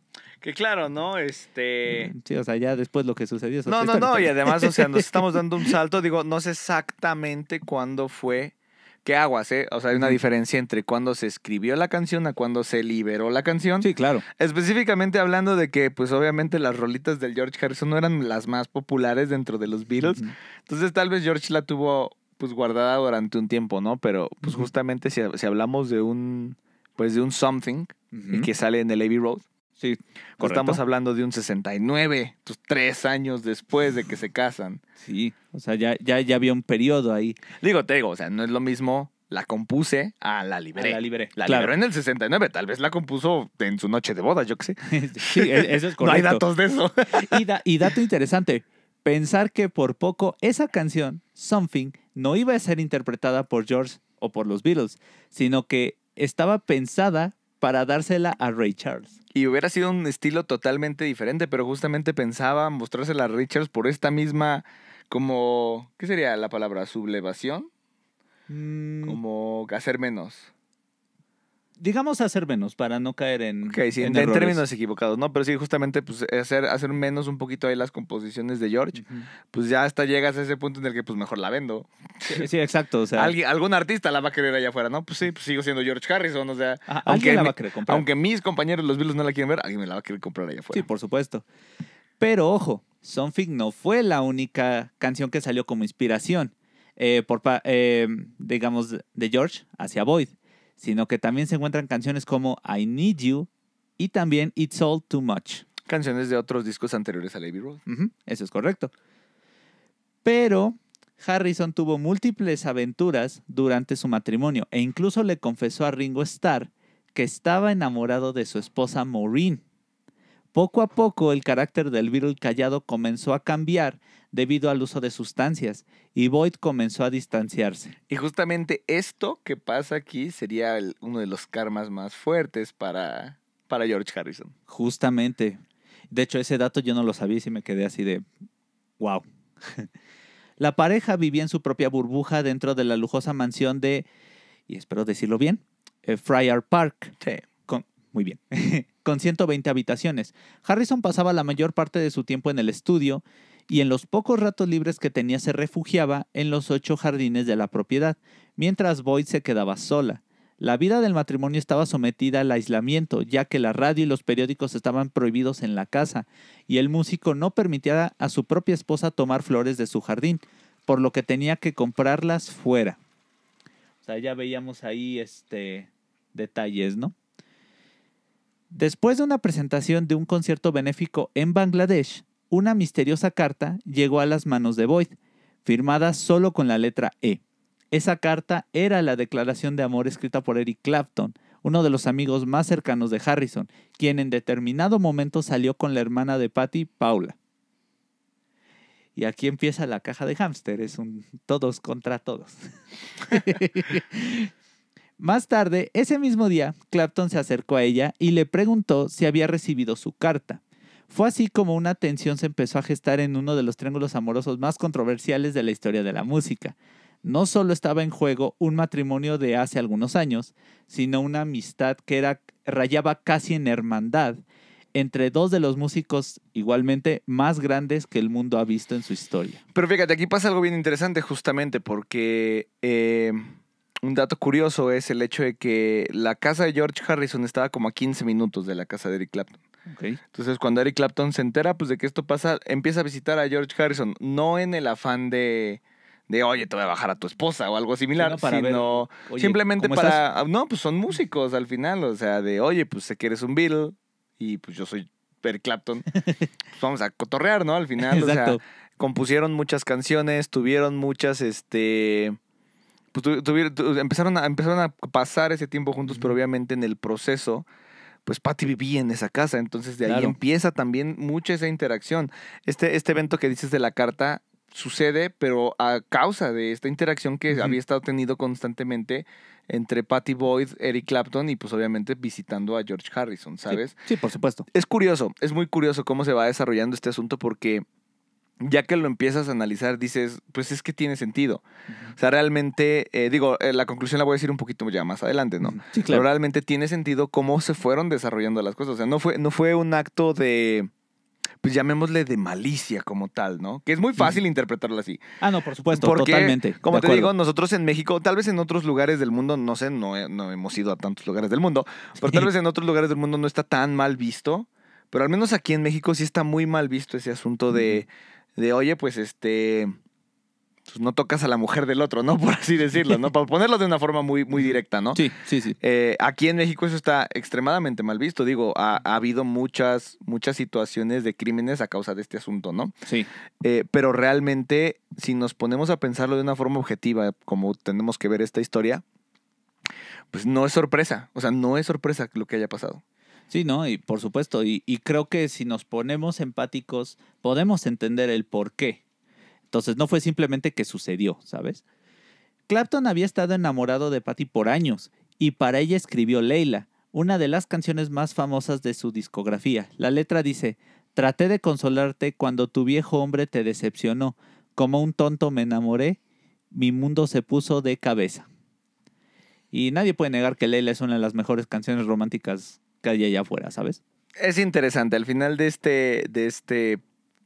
Que claro, ¿no? Este. Sí, o sea, ya después lo que sucedió. no, no, no. Y además, o sea, nos estamos dando un salto. Digo, no sé exactamente cuándo fue. ¿Qué aguas, eh? O sea, hay una diferencia entre cuándo se escribió la canción a cuándo se liberó la canción. Sí, claro. Específicamente hablando de que, pues obviamente las rolitas del George Harrison no eran las más populares dentro de los Beatles. Entonces tal vez George la tuvo pues guardada durante un tiempo, ¿no? Pero pues justamente si, si, hablamos de un, pues de un something eh, que sale en el Abbey Road, Sí, estamos hablando de un 69, tres años después de que se casan. Sí, o sea, ya, ya, ya había un periodo ahí. Digo, te digo, o sea, no es lo mismo la compuse a la libré. la libré. La en el 69, tal vez la compuso en su noche de boda, yo qué sé. sí, e-, eso es correcto. no hay datos de eso. y dato interesante, pensar que por poco esa canción, Something, no iba a ser interpretada por George o por los Beatles, sino que estaba pensada para dársela a Ray Charles. Y hubiera sido un estilo totalmente diferente, pero justamente pensaba mostrársela a Richards por esta misma, como, ¿qué sería la palabra? ¿Sublevación? Mm. Como hacer menos digamos hacer menos para no caer en. en, términos equivocados, ¿no? Pero sí, justamente, pues hacer, hacer menos un poquito ahí las composiciones de George, pues ya hasta llegas a ese punto en el que, pues mejor la vendo. Sí, exacto. O sea. algún artista la va a querer allá afuera, ¿no? Pues sí, pues sigo siendo George Harrison, o sea. Ah, aunque, la va a querer comprar. Aunque mis compañeros los Beatles no la quieren ver, alguien me la va a querer comprar allá afuera. Sí, por supuesto. Pero ojo, Something no fue la única canción que salió como inspiración, eh, por, eh, digamos, de George hacia Boyd sino que también se encuentran canciones como I Need You y también It's All Too Much. Canciones de otros discos anteriores a Lady Road. eso es correcto. Pero Harrison tuvo múltiples aventuras durante su matrimonio e incluso le confesó a Ringo Starr que estaba enamorado de su esposa Maureen. Poco a poco el carácter del Beatle callado comenzó a cambiar debido al uso de sustancias y Boyd comenzó a distanciarse. Y justamente esto que pasa aquí sería uno de los karmas más fuertes para, para George Harrison. Justamente. De hecho, ese dato yo no lo sabía y me quedé así de, wow. la pareja vivía en su propia burbuja dentro de la lujosa mansión de, y espero decirlo bien, eh, Friar Park. Sí. muy bien. con 120 habitaciones. Harrison pasaba la mayor parte de su tiempo en el estudio y en los pocos ratos libres que tenía se refugiaba en los ocho jardines de la propiedad, mientras Boyd se quedaba sola. La vida del matrimonio estaba sometida al aislamiento, ya que la radio y los periódicos estaban prohibidos en la casa, y el músico no permitía a su propia esposa tomar flores de su jardín, por lo que tenía que comprarlas fuera. O sea, ya veíamos ahí este detalles, ¿no? Después de una presentación de un concierto benéfico en Bangladesh, una misteriosa carta llegó a las manos de Boyd, firmada solo con la letra E. Esa carta era la declaración de amor escrita por Eric Clapton, uno de los amigos más cercanos de Harrison, quien en determinado momento salió con la hermana de Patty, Paula. Y aquí empieza la caja de hamster, es un todos contra todos. Más tarde, ese mismo día, Clapton se acercó a ella y le preguntó si había recibido su carta. Fue así como una tensión se empezó a gestar en uno de los triángulos amorosos más controversiales de la historia de la música. No solo estaba en juego un matrimonio de hace algunos años, sino una amistad que era, rayaba casi en hermandad entre dos de los músicos igualmente más grandes que el mundo ha visto en su historia. Pero fíjate, aquí pasa algo bien interesante justamente porque eh, un dato curioso es el hecho de que la casa de George Harrison estaba como a 15 minutos de la casa de Eric Clapton. Entonces, cuando Eric Clapton se entera pues, de que esto pasa, empieza a visitar a George Harrison, no en el afán de, de oye, te voy a bajar a tu esposa o algo similar, sino simplemente para. No, pues son músicos al final, o sea, de oye, pues te quieres un Beatle y pues yo soy Eric Clapton, pues, vamos a cotorrear, ¿no? Al final, o sea, compusieron muchas canciones, tuvieron muchas, este. Pues, empezaron, a, empezaron a pasar ese tiempo juntos, pero obviamente en el proceso pues Patty vivía en esa casa, entonces de ahí empieza también mucha esa interacción. Este, este evento que dices de la carta sucede, pero a causa de esta interacción que había estado teniendo constantemente entre Patty Boyd, Eric Clapton y pues obviamente visitando a George Harrison, ¿sabes? sí, por supuesto. Es curioso, es muy curioso cómo se va desarrollando este asunto porque ya que lo empiezas a analizar, dices, pues es que tiene sentido. O sea, realmente, eh, digo, eh, la conclusión la voy a decir un poquito ya más adelante, ¿no? Sí, claro. Pero realmente tiene sentido cómo se fueron desarrollando las cosas. O sea, no fue, no fue un acto de, pues llamémosle de malicia como tal, ¿no? Que es muy fácil interpretarlo así. Ah, no, por supuesto, totalmente. Como te digo, nosotros en México, tal vez en otros lugares del mundo, no sé, no, eh, no hemos ido a tantos lugares del mundo, pero tal vez en otros lugares del mundo no está tan mal visto. Pero al menos aquí en México sí está muy mal visto ese asunto de de, oye, pues este, pues, no tocas a la mujer del otro, ¿no? Por así decirlo, ¿no? Para ponerlo de una forma muy, muy directa, ¿no? Sí, sí, sí. Eh, aquí en México eso está extremadamente mal visto. Digo, ha, habido muchas, muchas situaciones de crímenes a causa de este asunto, ¿no? Sí. Eh, pero realmente, si nos ponemos a pensarlo de una forma objetiva, como tenemos que ver esta historia, pues no es sorpresa. O sea, no es sorpresa lo que haya pasado. Sí, ¿no? Y por supuesto, y, creo que si nos ponemos empáticos, podemos entender el por qué. Entonces, no fue simplemente que sucedió, ¿sabes? Clapton había estado enamorado de Patty por años y para ella escribió Leila, una de las canciones más famosas de su discografía. La letra dice, Traté de consolarte cuando tu viejo hombre te decepcionó. Como un tonto me enamoré, mi mundo se puso de cabeza. Y nadie puede negar que Leila es una de las mejores canciones románticas que allá afuera, ¿sabes? Es interesante. Al final de este, de este,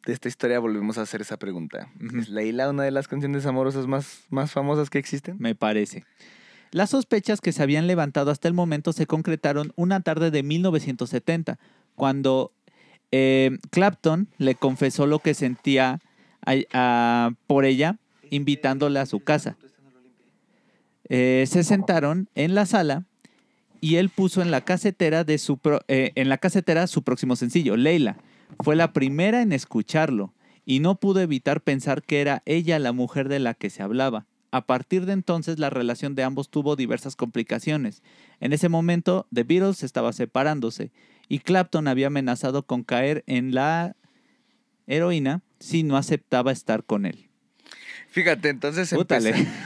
de esta historia volvemos a hacer esa pregunta. ¿Es Leila una de las canciones amorosas más, más famosas que existen? Me parece. Las sospechas que se habían levantado hasta el momento se concretaron una tarde de 1970, cuando eh, Clapton le confesó lo que sentía por ella, invitándola a su casa. Eh, se sentaron en la sala y él puso en la casetera de su eh, en la casetera su próximo sencillo, Leila. Fue la primera en escucharlo y no pudo evitar pensar que era ella la mujer de la que se hablaba. A partir de entonces la relación de ambos tuvo diversas complicaciones. En ese momento, The Beatles estaba separándose y Clapton había amenazado con caer en la heroína si no aceptaba estar con él. Fíjate, entonces o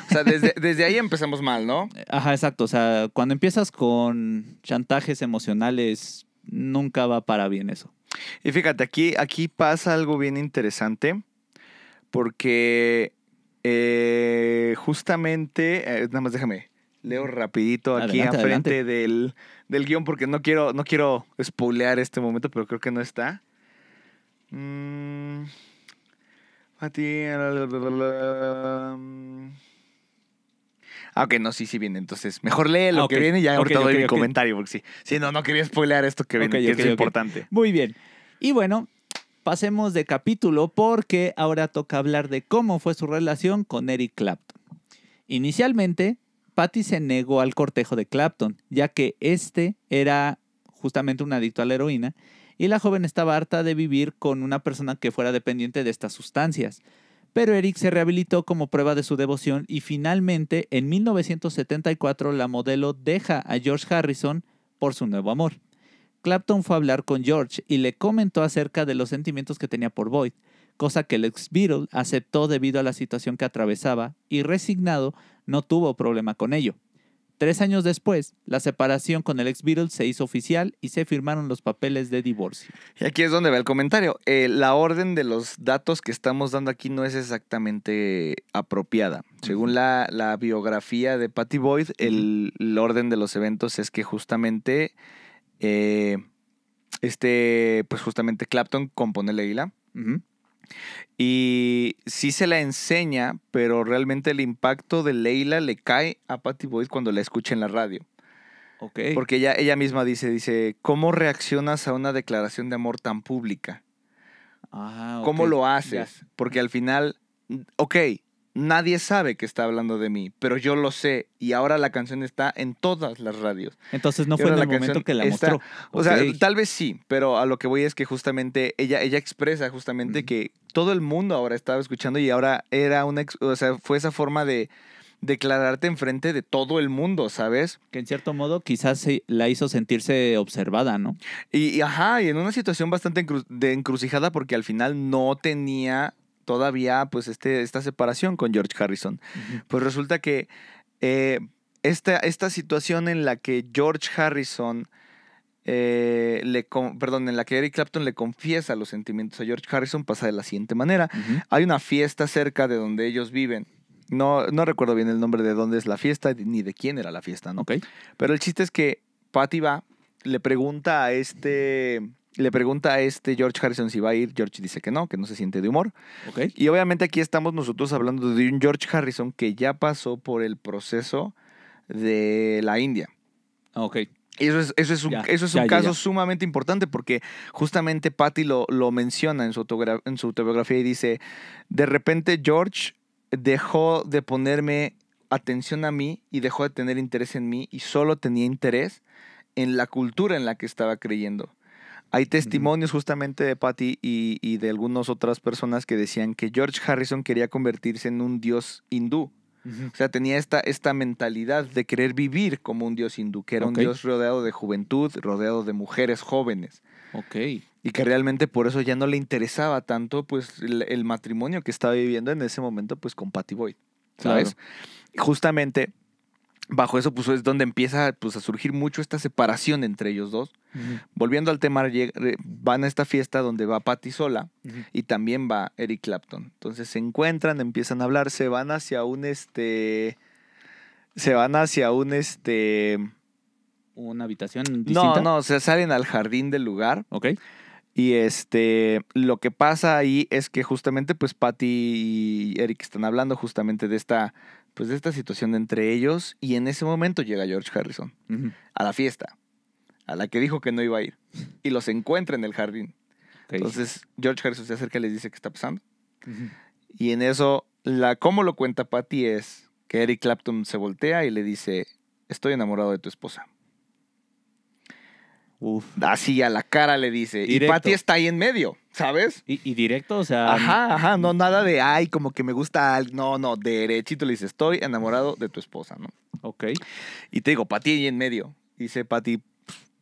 sea, desde, ahí empezamos mal, ¿no? Ajá, exacto. O sea, cuando empiezas con chantajes emocionales, nunca va para bien eso. Y fíjate, aquí, aquí pasa algo bien interesante, porque eh, justamente, eh, nada más déjame, leo rapidito aquí enfrente Del, del, guión, porque no quiero, no quiero spoilear este momento, pero creo que no está. Mmm... A ti. Ah, ok, no, sí, sí viene. Entonces, mejor lee lo ah, que viene y ya ahorita doy mi comentario, porque sí. Sí, no, no quería spoilear esto que viene, que es importante. Muy bien. Y bueno, pasemos de capítulo porque ahora toca hablar de cómo fue su relación con Eric Clapton. Inicialmente, Patty se negó al cortejo de Clapton, ya que este era justamente un adicto a la heroína y la joven estaba harta de vivir con una persona que fuera dependiente de estas sustancias. Pero Eric se rehabilitó como prueba de su devoción y finalmente en 1974 la modelo deja a George Harrison por su nuevo amor. Clapton fue a hablar con George y le comentó acerca de los sentimientos que tenía por Boyd, cosa que el ex Beatle aceptó debido a la situación que atravesaba y resignado no tuvo problema con ello. Tres años después, la separación con el ex Beatles se hizo oficial y se firmaron los papeles de divorcio. Y aquí es donde va el comentario. Eh, la orden de los datos que estamos dando aquí no es exactamente apropiada. Según la, biografía de Patty Boyd, el, orden de los eventos es que justamente, eh, este, pues justamente Clapton compone la Uh y sí se la enseña, pero realmente el impacto de Leila le cae a Patty Boyd cuando la escucha en la radio. Okay. Porque ella, ella misma dice, dice, ¿cómo reaccionas a una declaración de amor tan pública? Ah, ¿Cómo lo haces? Porque al final, ok, nadie sabe que está hablando de mí, pero yo lo sé y ahora la canción está en todas las radios. Entonces no fue en el momento que la mostró. O sea, tal vez sí, pero a lo que voy es que justamente ella, ella expresa justamente que todo el mundo ahora estaba escuchando y ahora era una, o sea, fue esa forma de declararte enfrente de todo el mundo, ¿sabes? Que en cierto modo quizás la hizo sentirse observada, ¿no? Y, ajá, y en una situación bastante de encrucijada porque al final no tenía todavía pues este, esta separación con George Harrison. Pues resulta que eh, esta, esta situación en la que George Harrison eh, le perdón, en la que Eric Clapton le confiesa los sentimientos a George Harrison pasa de la siguiente manera. Hay una fiesta cerca de donde ellos viven. No, no recuerdo bien el nombre de dónde es la fiesta ni de quién era la fiesta, ¿no? Pero el chiste es que Patty va, le pregunta a este... Le pregunta a este George Harrison si va a ir. George dice que no, que no se siente de humor. Y obviamente aquí estamos nosotros hablando de un George Harrison que ya pasó por el proceso de la India. Ah, ok. Eso es, eso es un, caso sumamente importante porque justamente Patty lo, lo menciona en su, en su autobiografía y dice, de repente George dejó de ponerme atención a mí y dejó de tener interés en mí y solo tenía interés en la cultura en la que estaba creyendo. Hay testimonios justamente de Patty y, y de algunas otras personas que decían que George Harrison quería convertirse en un dios hindú o sea, tenía esta, esta mentalidad de querer vivir como un dios hindú, que era un dios rodeado de juventud, rodeado de mujeres jóvenes. Ok. Y que realmente por eso ya no le interesaba tanto pues el, matrimonio que estaba viviendo en ese momento pues con Patty Boyd, ¿sabes? Justamente bajo eso pues es donde empieza pues, a surgir mucho esta separación entre ellos dos. Volviendo al tema, eh, van a esta fiesta donde va Patty sola y también va Eric Clapton. Entonces se encuentran, empiezan a hablar, se van hacia un este se van hacia un este una habitación distinta. No, no, se salen al jardín del lugar. Ok. Y este, lo que pasa ahí es que justamente pues Patty y Eric están hablando justamente de esta pues de esta situación entre ellos y en ese momento llega George Harrison a la fiesta, a la que dijo que no iba a ir y los encuentra en el jardín. Entonces George Harrison se acerca y les dice qué está pasando. Y en eso, la cómo lo cuenta Patty es que Eric Clapton se voltea y le dice, estoy enamorado de tu esposa. Así a la cara le dice. Y Patty está ahí en medio. ¿Sabes? Y, y, directo, o sea. Ajá, ajá, no nada de ay, como que me gusta algo. No, no, derechito le dice, estoy enamorado de tu esposa, ¿no? Ok. Y te digo, Pati y en medio. Y Dice Pati,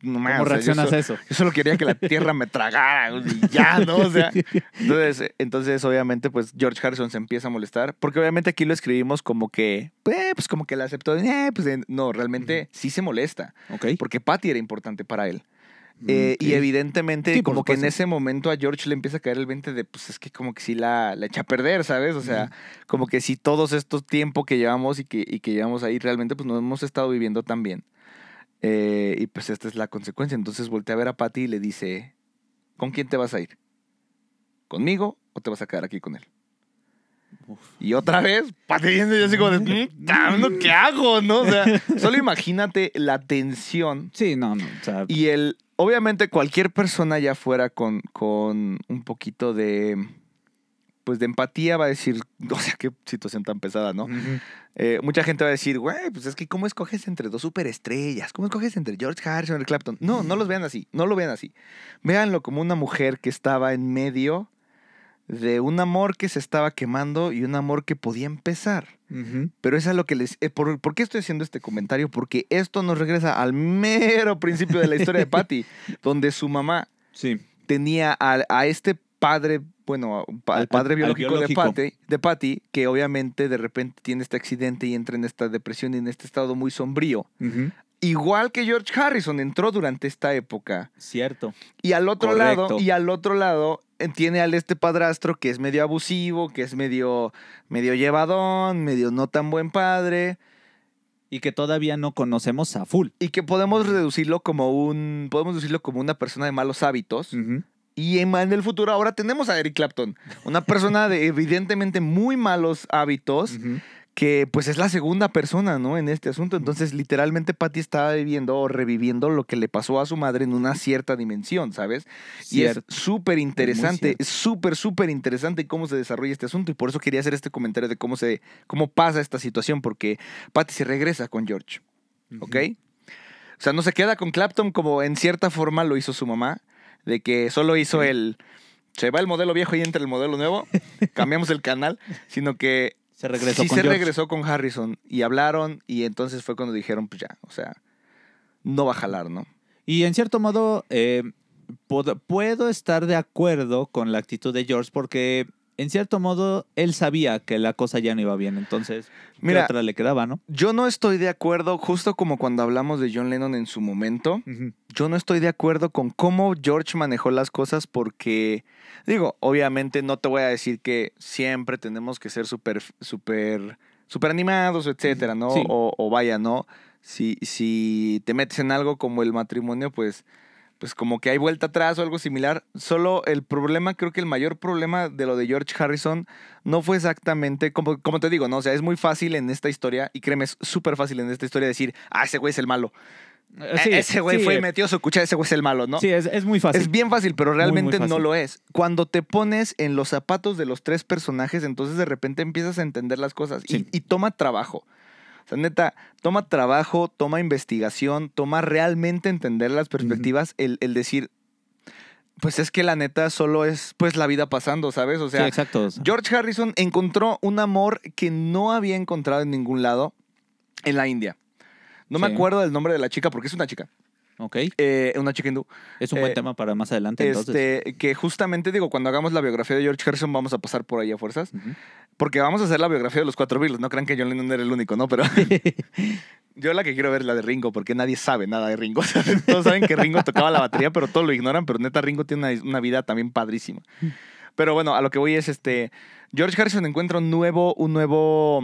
no más, ¿Cómo reaccionas a eso? Yo solo quería que la tierra me tragara y ya, ¿no? O sea, entonces, entonces, obviamente, pues George Harrison se empieza a molestar, porque obviamente aquí lo escribimos como que, eh, pues como que la aceptó, eh, pues no, realmente sí se molesta. Ok. Porque Pati era importante para él. Mm, eh, y eh, evidentemente, como que en ese momento a George le empieza a caer el 20 de, pues es que como que sí la, echa a perder, ¿sabes? O sea, como que si todos estos tiempos que llevamos y que, que llevamos ahí, realmente pues no hemos estado viviendo tan bien. Eh, y pues esta es la consecuencia. Entonces voltea a ver a Patty y le dice, ¿con quién te vas a ir? ¿Conmigo o te vas a quedar aquí con él? Y otra vez, pateando y así como, de, ¿qué hago? ¿No? O sea, solo imagínate la tensión. Sí, no, no. y el, obviamente cualquier persona ya fuera con, un poquito de, pues de empatía va a decir, o sea, qué situación tan pesada, ¿no? Eh, mucha gente va a decir, güey, pues es que ¿cómo escoges entre dos superestrellas? ¿Cómo escoges entre George Harrison y Clapton? No, no los vean así, no lo vean así. Véanlo como una mujer que estaba en medio de un amor que se estaba quemando y un amor que podía empezar. Pero es a lo que les... Eh, por, qué estoy haciendo este comentario? Porque esto nos regresa al mero principio de la historia de Patty, donde su mamá sí. tenía a, este padre, bueno, al padre biológico, De, Patty, de que obviamente de repente tiene este accidente y entra en esta depresión y en este estado muy sombrío. Igual que George Harrison entró durante esta época. Cierto. Y al otro lado, y al otro lado, tiene al este padrastro que es medio abusivo, que es medio, medio llevadón, medio no tan buen padre. Y que todavía no conocemos a full. Y que podemos reducirlo como un. Podemos reducirlo como una persona de malos hábitos. Y en, el futuro ahora tenemos a Eric Clapton. Una persona de evidentemente muy malos hábitos que pues es la segunda persona, ¿no? En este asunto. Entonces, literalmente Patty está viviendo o reviviendo lo que le pasó a su madre en una cierta dimensión, ¿sabes? Y es súper interesante, súper, súper interesante cómo se desarrolla este asunto. Y por eso quería hacer este comentario de cómo se, cómo pasa esta situación, porque Patty se regresa con George. ¿Ok? O sea, no se queda con Clapton como en cierta forma lo hizo su mamá, de que solo hizo el se va el modelo viejo y entra el modelo nuevo, cambiamos el canal, sino que se regresó se regresó con Harrison y hablaron y entonces fue cuando dijeron, pues ya, o sea, no va a jalar, ¿no? Y en cierto modo, eh, puedo estar de acuerdo con la actitud de George porque en cierto modo, él sabía que la cosa ya no iba bien, entonces, Mira, ¿qué otra le quedaba, no? Yo no estoy de acuerdo, justo como cuando hablamos de John Lennon en su momento, yo no estoy de acuerdo con cómo George manejó las cosas porque, digo, obviamente no te voy a decir que siempre tenemos que ser súper, súper, súper animados, etcétera, ¿no? O, o, vaya, ¿no? Si, si te metes en algo como el matrimonio, pues pues como que hay vuelta atrás o algo similar. Solo el problema, creo que el mayor problema de lo de George Harrison no fue exactamente, como, como te digo, ¿no? O sea, es muy fácil en esta historia, y créeme, es súper fácil en esta historia decir, ah, ese güey es el malo. Eh, ese güey fue y eh. metió su cuchara, ese güey es el malo, ¿no? Sí, es, es, muy fácil. Es bien fácil, pero realmente no lo es. Cuando te pones en los zapatos de los tres personajes, entonces de repente empiezas a entender las cosas y, toma trabajo. O sea, neta, toma trabajo, toma investigación, toma realmente entender las perspectivas, el, decir, pues es que la neta solo es pues la vida pasando, ¿sabes? O sea, George Harrison encontró un amor que no había encontrado en ningún lado en la India. No me acuerdo del nombre de la chica porque es una chica. Ok. Eh, una chica hindú. Es un buen eh, tema para más adelante. Este, que justamente digo, cuando hagamos la biografía de George Harrison, vamos a pasar por ahí a fuerzas. Porque vamos a hacer la biografía de los cuatro Beatles. No crean que John Lennon era el único, ¿no? Pero yo la que quiero ver es la de Ringo, porque nadie sabe nada de Ringo. Todos saben que Ringo tocaba la batería, pero todos lo ignoran. Pero neta, Ringo tiene una, una vida también padrísima. Mm. Pero bueno, a lo que voy es este. George Harrison encuentra un nuevo, un nuevo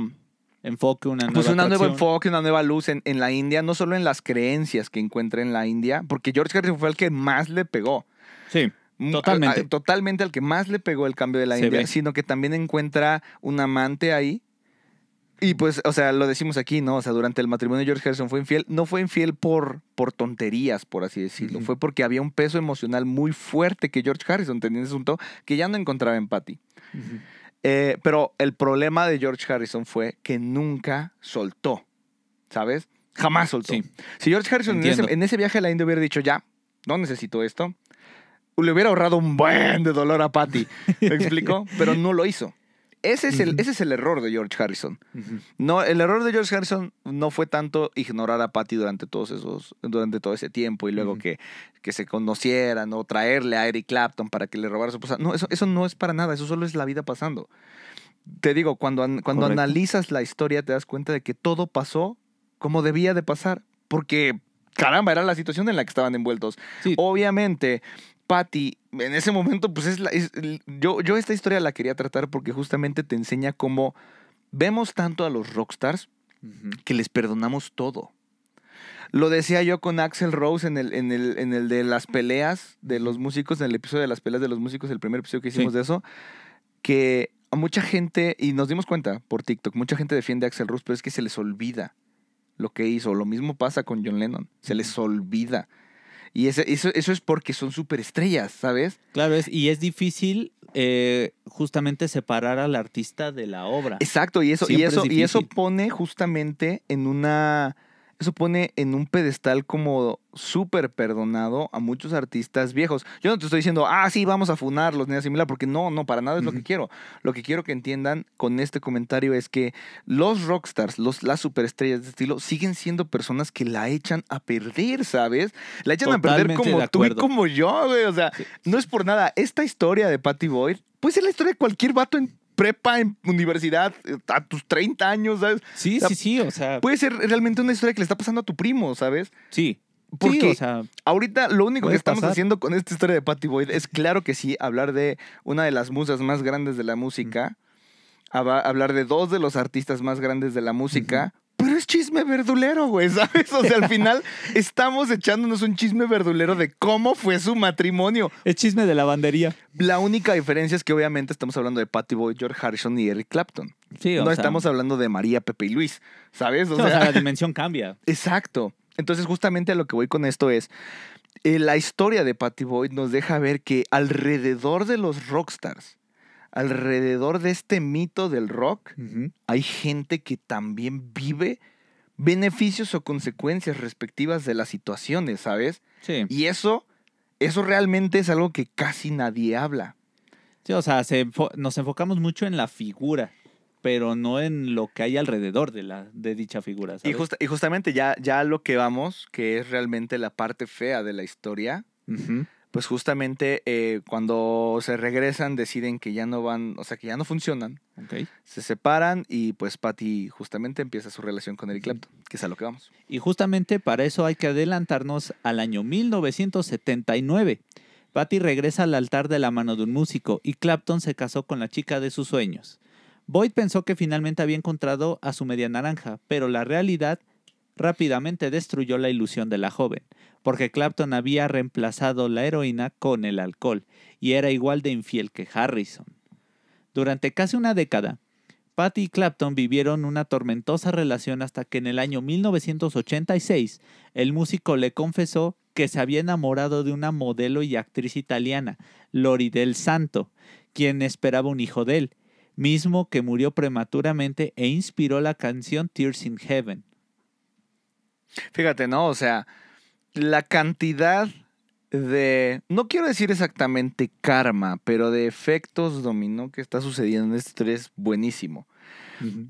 enfoque, una ah, nueva Pues un nuevo enfoque, una nueva luz en, la India, no solo en las creencias que encuentra en la India, porque George Harrison fue el que más le pegó. Sí. Mm, totalmente. totalmente al que más le pegó el cambio de la India, sino que también encuentra un amante ahí. Y pues, o sea, lo decimos aquí, ¿no? O sea, durante el matrimonio George Harrison fue infiel. No fue infiel por, por tonterías, por así decirlo. Fue porque había un peso emocional muy fuerte que George Harrison tenía en ese asunto que ya no encontraba empatía. Eh, pero el problema de George Harrison fue que nunca soltó, ¿sabes? Jamás soltó. Sí. Si George Harrison en ese, viaje a la India hubiera dicho, ya, no necesito esto, le hubiera ahorrado un buen de dolor a Patty. ¿Me explico? Pero no lo hizo. Ese es, el, ese es el error de George Harrison. No, el error de George Harrison no fue tanto ignorar a Patty durante todos esos, durante todo ese tiempo y luego que, que se conocieran o traerle a Eric Clapton para que le robara su esposa. No, eso, no es para nada, eso solo es la vida pasando. Te digo, cuando, cuando analizas la historia te das cuenta de que todo pasó como debía de pasar, porque caramba, era la situación en la que estaban envueltos. Obviamente, Patty, en ese momento, pues es, yo, yo esta historia la quería tratar porque justamente te enseña cómo vemos tanto a los rockstars que les perdonamos todo. Lo decía yo con Axel Rose en el, en, el, de las peleas de los músicos, en el episodio de las peleas de los músicos, el primer episodio que hicimos de eso, que a mucha gente, y nos dimos cuenta por TikTok, mucha gente defiende a Axel Rose, pero es que se les olvida lo que hizo. Lo mismo pasa con John Lennon, se les olvida. Y eso, eso, es porque son estrellas, ¿sabes? Claro, y es difícil eh, justamente separar al artista de la obra. Exacto, y eso, y eso, y eso pone justamente en una eso pone en un pedestal como súper perdonado a muchos artistas viejos. Yo no te estoy diciendo, ah, sí, vamos a funarlos, ni similar, porque no, no, para nada es lo que quiero. Lo que quiero que entiendan con este comentario es que los rockstars, los, las superestrellas de este estilo, siguen siendo personas que la echan a perder, ¿sabes? La echan a perder como tú y como yo, güey. O sea, no es por nada. Esta historia de Patty Boyd puede ser la historia de cualquier vato en prepa, en universidad, eh, a tus 30 años, ¿sabes? Sí, sí, sí, o sea. Puede ser realmente una historia que le está pasando a tu primo, ¿sabes? Sí. Porque o sea, ahorita lo único que estamos haciendo con esta historia de Patty Boyd es, claro que sí, hablar de una de las musas más grandes de la música, hablar de dos de los artistas más grandes de la música, es chisme verdulero, güey, ¿sabes? O sea, al final estamos echándonos un chisme verdulero de cómo fue su matrimonio. Es chisme de lavandería. La única diferencia es que obviamente estamos hablando de Patty Boyd, George Harrison y Eric Clapton. Sí, o no estamos hablando de María, Pepe y Luis, ¿sabes? O, sea, la dimensión cambia. Exacto. Entonces, justamente a lo que voy con esto es, eh, la historia de Patty Boyd nos deja ver que alrededor de los rockstars alrededor de este mito del rock, hay gente que también vive beneficios o consecuencias respectivas de las situaciones, ¿sabes? Sí. Y eso, eso realmente es algo que casi nadie habla. Sí, o sea, nos enfocamos mucho en la figura, pero no en lo que hay alrededor de, la, de dicha figura. Y, justamente ya, ya lo que vamos, que es realmente la parte fea de la historia, pues justamente eh, cuando se regresan deciden que ya no van, o sea, que ya no funcionan. Se separan y pues Patty justamente empieza su relación con Eric Clapton, que es a lo que vamos. Y justamente para eso hay que adelantarnos al año 1979. Patty regresa al altar de la mano de un músico y Clapton se casó con la chica de sus sueños. Boyd pensó que finalmente había encontrado a su media naranja, pero la realidad rápidamente destruyó la ilusión de la joven, porque Clapton había reemplazado la heroína con el alcohol y era igual de infiel que Harrison. Durante casi una década, Patty y Clapton vivieron una tormentosa relación hasta que en el año 1986 el músico le confesó que se había enamorado de una modelo y actriz italiana, Lori del Santo, quien esperaba un hijo de él, mismo que murió prematuramente e inspiró la canción Tears in Heaven. Fíjate, ¿no? O sea, la cantidad de, no quiero decir exactamente karma, pero de efectos dominó que está sucediendo en este tres, buenísimo.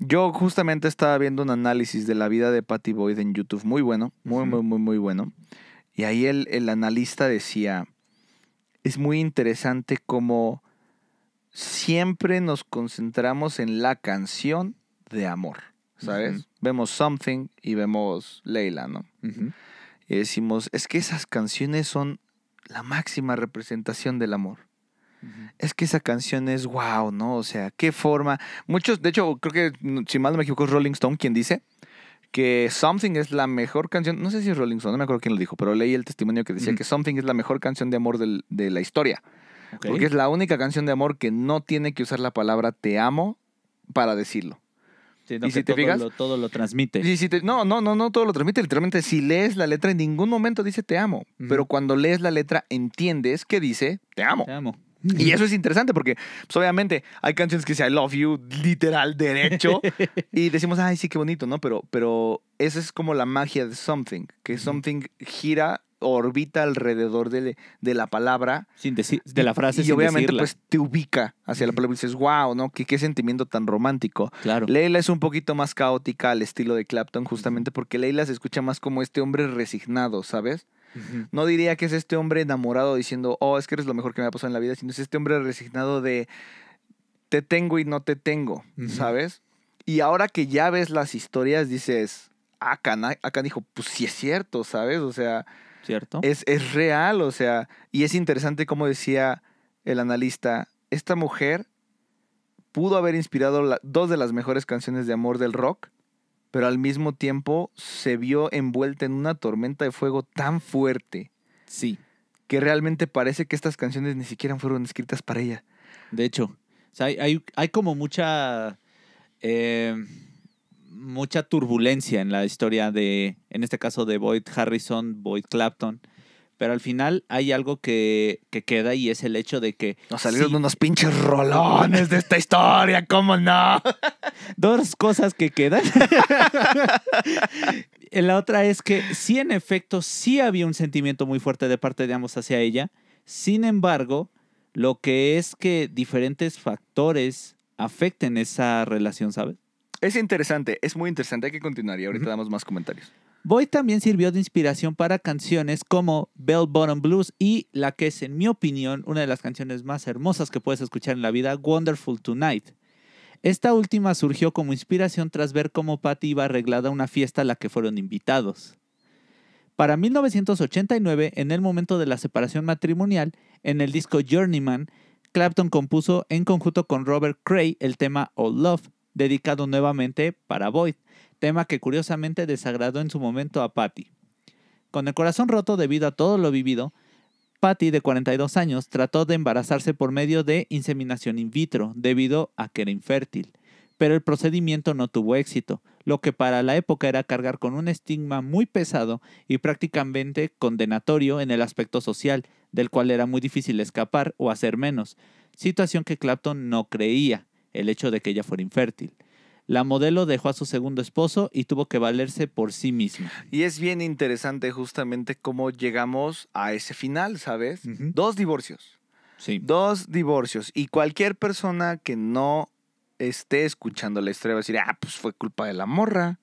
Yo justamente estaba viendo un análisis de la vida de Patty Boyd en YouTube, muy bueno, muy, muy, muy, muy bueno. Y ahí el, el analista decía, es muy interesante como siempre nos concentramos en la canción de amor, ¿sabes? vemos Something y vemos Leila, ¿no? Y decimos, es que esas canciones son la máxima representación del amor. Es que esa canción es wow, ¿no? O sea, qué forma. Muchos, de hecho, creo que, si mal no me equivoco, es Rolling Stone quien dice que Something es la mejor canción. No sé si es Rolling Stone, no me acuerdo quién lo dijo, pero leí el testimonio que decía que Something es la mejor canción de amor de la historia. Porque es la única canción de amor que no tiene que usar la palabra te amo para decirlo y si te todo todo lo transmite. no, no, no, no, todo lo transmite. Literalmente, si lees la letra, en ningún momento dice te amo. Pero cuando lees la letra, entiendes que dice te amo. Te amo. Y eso es interesante porque, pues, obviamente, hay canciones que dicen I love you, literal, derecho. y decimos, ay, sí, qué bonito, ¿no? Pero, pero esa es como la magia de Something, que Something gira orbita alrededor de, la palabra. de la frase. Y, obviamente pues te ubica hacia la palabra y dices, wow, ¿no? ¿Qué, sentimiento tan romántico. Claro. Leila es un poquito más caótica al estilo de Clapton justamente porque Leila se escucha más como este hombre resignado, ¿sabes? No diría que es este hombre enamorado diciendo, oh, es que eres lo mejor que me ha pasado en la vida, sino es este hombre resignado de, te tengo y no te tengo, ¿sabes? Y ahora que ya ves las historias, dices, ah, cana, dijo, ah, pues sí es cierto, ¿sabes? O sea, Cierto. Es, real, o sea, y es interesante como decía el analista, esta mujer pudo haber inspirado dos de las mejores canciones de amor del rock, pero al mismo tiempo se vio envuelta en una tormenta de fuego tan fuerte. Sí. Que realmente parece que estas canciones ni siquiera fueron escritas para ella. De hecho, hay, hay, hay, como mucha... Eh, mucha turbulencia en la historia de, en este caso de Boyd Harrison, Boyd Clapton. Pero al final hay algo que, queda y es el hecho de que... Nos salieron unos pinches rolones de esta historia, ¿cómo no? Dos cosas que quedan. la otra es que sí, en efecto, sí había un sentimiento muy fuerte de parte de ambos hacia ella. Sin embargo, lo que es que diferentes factores afecten esa relación, ¿sabes? Es interesante, es muy interesante. Hay que continuar y ahorita damos más comentarios. Boyd también sirvió de inspiración para canciones como Bell Bottom Blues y la que es, en mi opinión, una de las canciones más hermosas que puedes escuchar en la vida, Wonderful Tonight. Esta última surgió como inspiración tras ver cómo Patty iba arreglada una fiesta a la que fueron invitados. Para 1989, en el momento de la separación matrimonial, en el disco Journeyman, Clapton compuso en conjunto con Robert Cray el tema All Love, dedicado nuevamente para Boyd, tema que curiosamente desagradó en su momento a Patty. Con el corazón roto debido a todo lo vivido, Patty, de 42 años, trató de embarazarse por medio de inseminación in vitro, debido a que era infértil. Pero el procedimiento no tuvo éxito, lo que para la época era cargar con un estigma muy pesado y prácticamente condenatorio en el aspecto social, del cual era muy difícil escapar o hacer menos, situación que Clapton no creía el hecho de que ella fuera infértil. La modelo dejó a su segundo esposo y tuvo que valerse por sí misma. Y es bien interesante justamente cómo llegamos a ese final, ¿sabes? Dos divorcios. Sí. Dos divorcios. Y cualquier persona que no esté escuchando la historia va a decir, ah, pues fue culpa de la morra.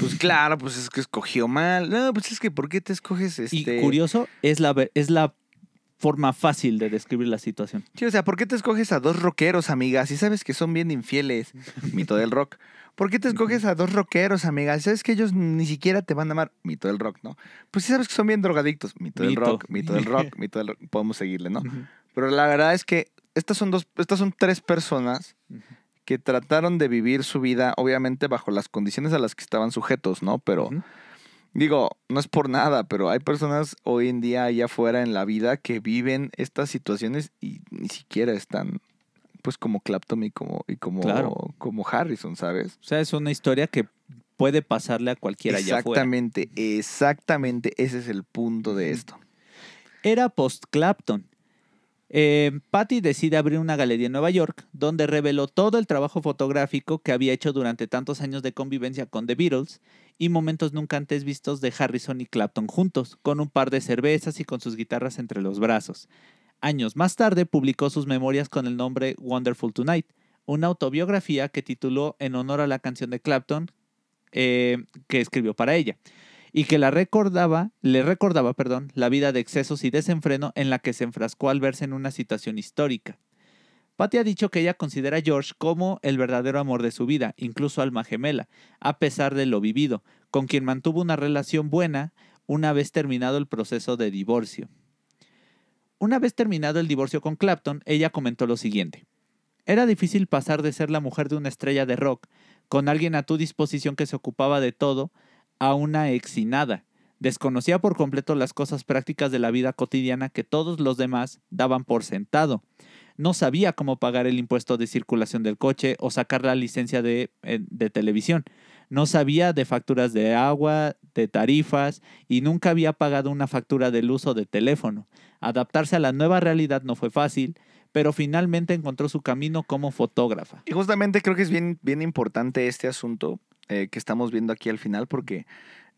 Pues claro, pues es que escogió mal. No, pues es que ¿por qué te escoges este? Y curioso, es la, es la forma fácil de describir la situación. Sí, o sea, ¿por qué te escoges a dos rockeros, amigas? Si sabes que son bien infieles, mito del rock. ¿Por qué te escoges a dos rockeros, amigas? Si sabes que ellos ni siquiera te van a amar, mito del rock, ¿no? Pues si sabes que son bien drogadictos, mito, del rock, mito del rock, mito del rock, podemos seguirle, ¿no? Pero la verdad es que estas son dos, estas son tres personas que trataron de vivir su vida, obviamente bajo las condiciones a las que estaban sujetos, ¿no? Pero Digo, no es por nada, pero hay personas hoy en día allá afuera en la vida que viven estas situaciones y ni siquiera están pues como Clapton y como y como, como Harrison, ¿sabes? O sea, es una historia que puede pasarle a cualquiera Exactamente, exactamente, ese es el punto de esto. Era post Clapton. Eh, Patty decide abrir una galería en Nueva York, donde reveló todo el trabajo fotográfico que había hecho durante tantos años de convivencia con The Beatles y momentos nunca antes vistos de Harrison y Clapton juntos, con un par de cervezas y con sus guitarras entre los brazos. Años más tarde publicó sus memorias con el nombre Wonderful Tonight, una autobiografía que tituló en honor a la canción de Clapton eh, que escribió para ella y que la recordaba, le recordaba, perdón, la vida de excesos y desenfreno en la que se enfrascó al verse en una situación histórica. Patty ha dicho que ella considera a George como el verdadero amor de su vida, incluso alma gemela, a pesar de lo vivido, con quien mantuvo una relación buena una vez terminado el proceso de divorcio. Una vez terminado el divorcio con Clapton, ella comentó lo siguiente. Era difícil pasar de ser la mujer de una estrella de rock, con alguien a tu disposición que se ocupaba de todo, a una exinada. Desconocía por completo las cosas prácticas de la vida cotidiana que todos los demás daban por sentado. No sabía cómo pagar el impuesto de circulación del coche o sacar la licencia eh, de, televisión. No sabía de facturas de agua, de tarifas y nunca había pagado una factura del uso de teléfono. Adaptarse a la nueva realidad no fue fácil, pero finalmente encontró su camino como fotógrafa. Y justamente creo que es bien, bien importante este asunto eh, que estamos viendo aquí al final, porque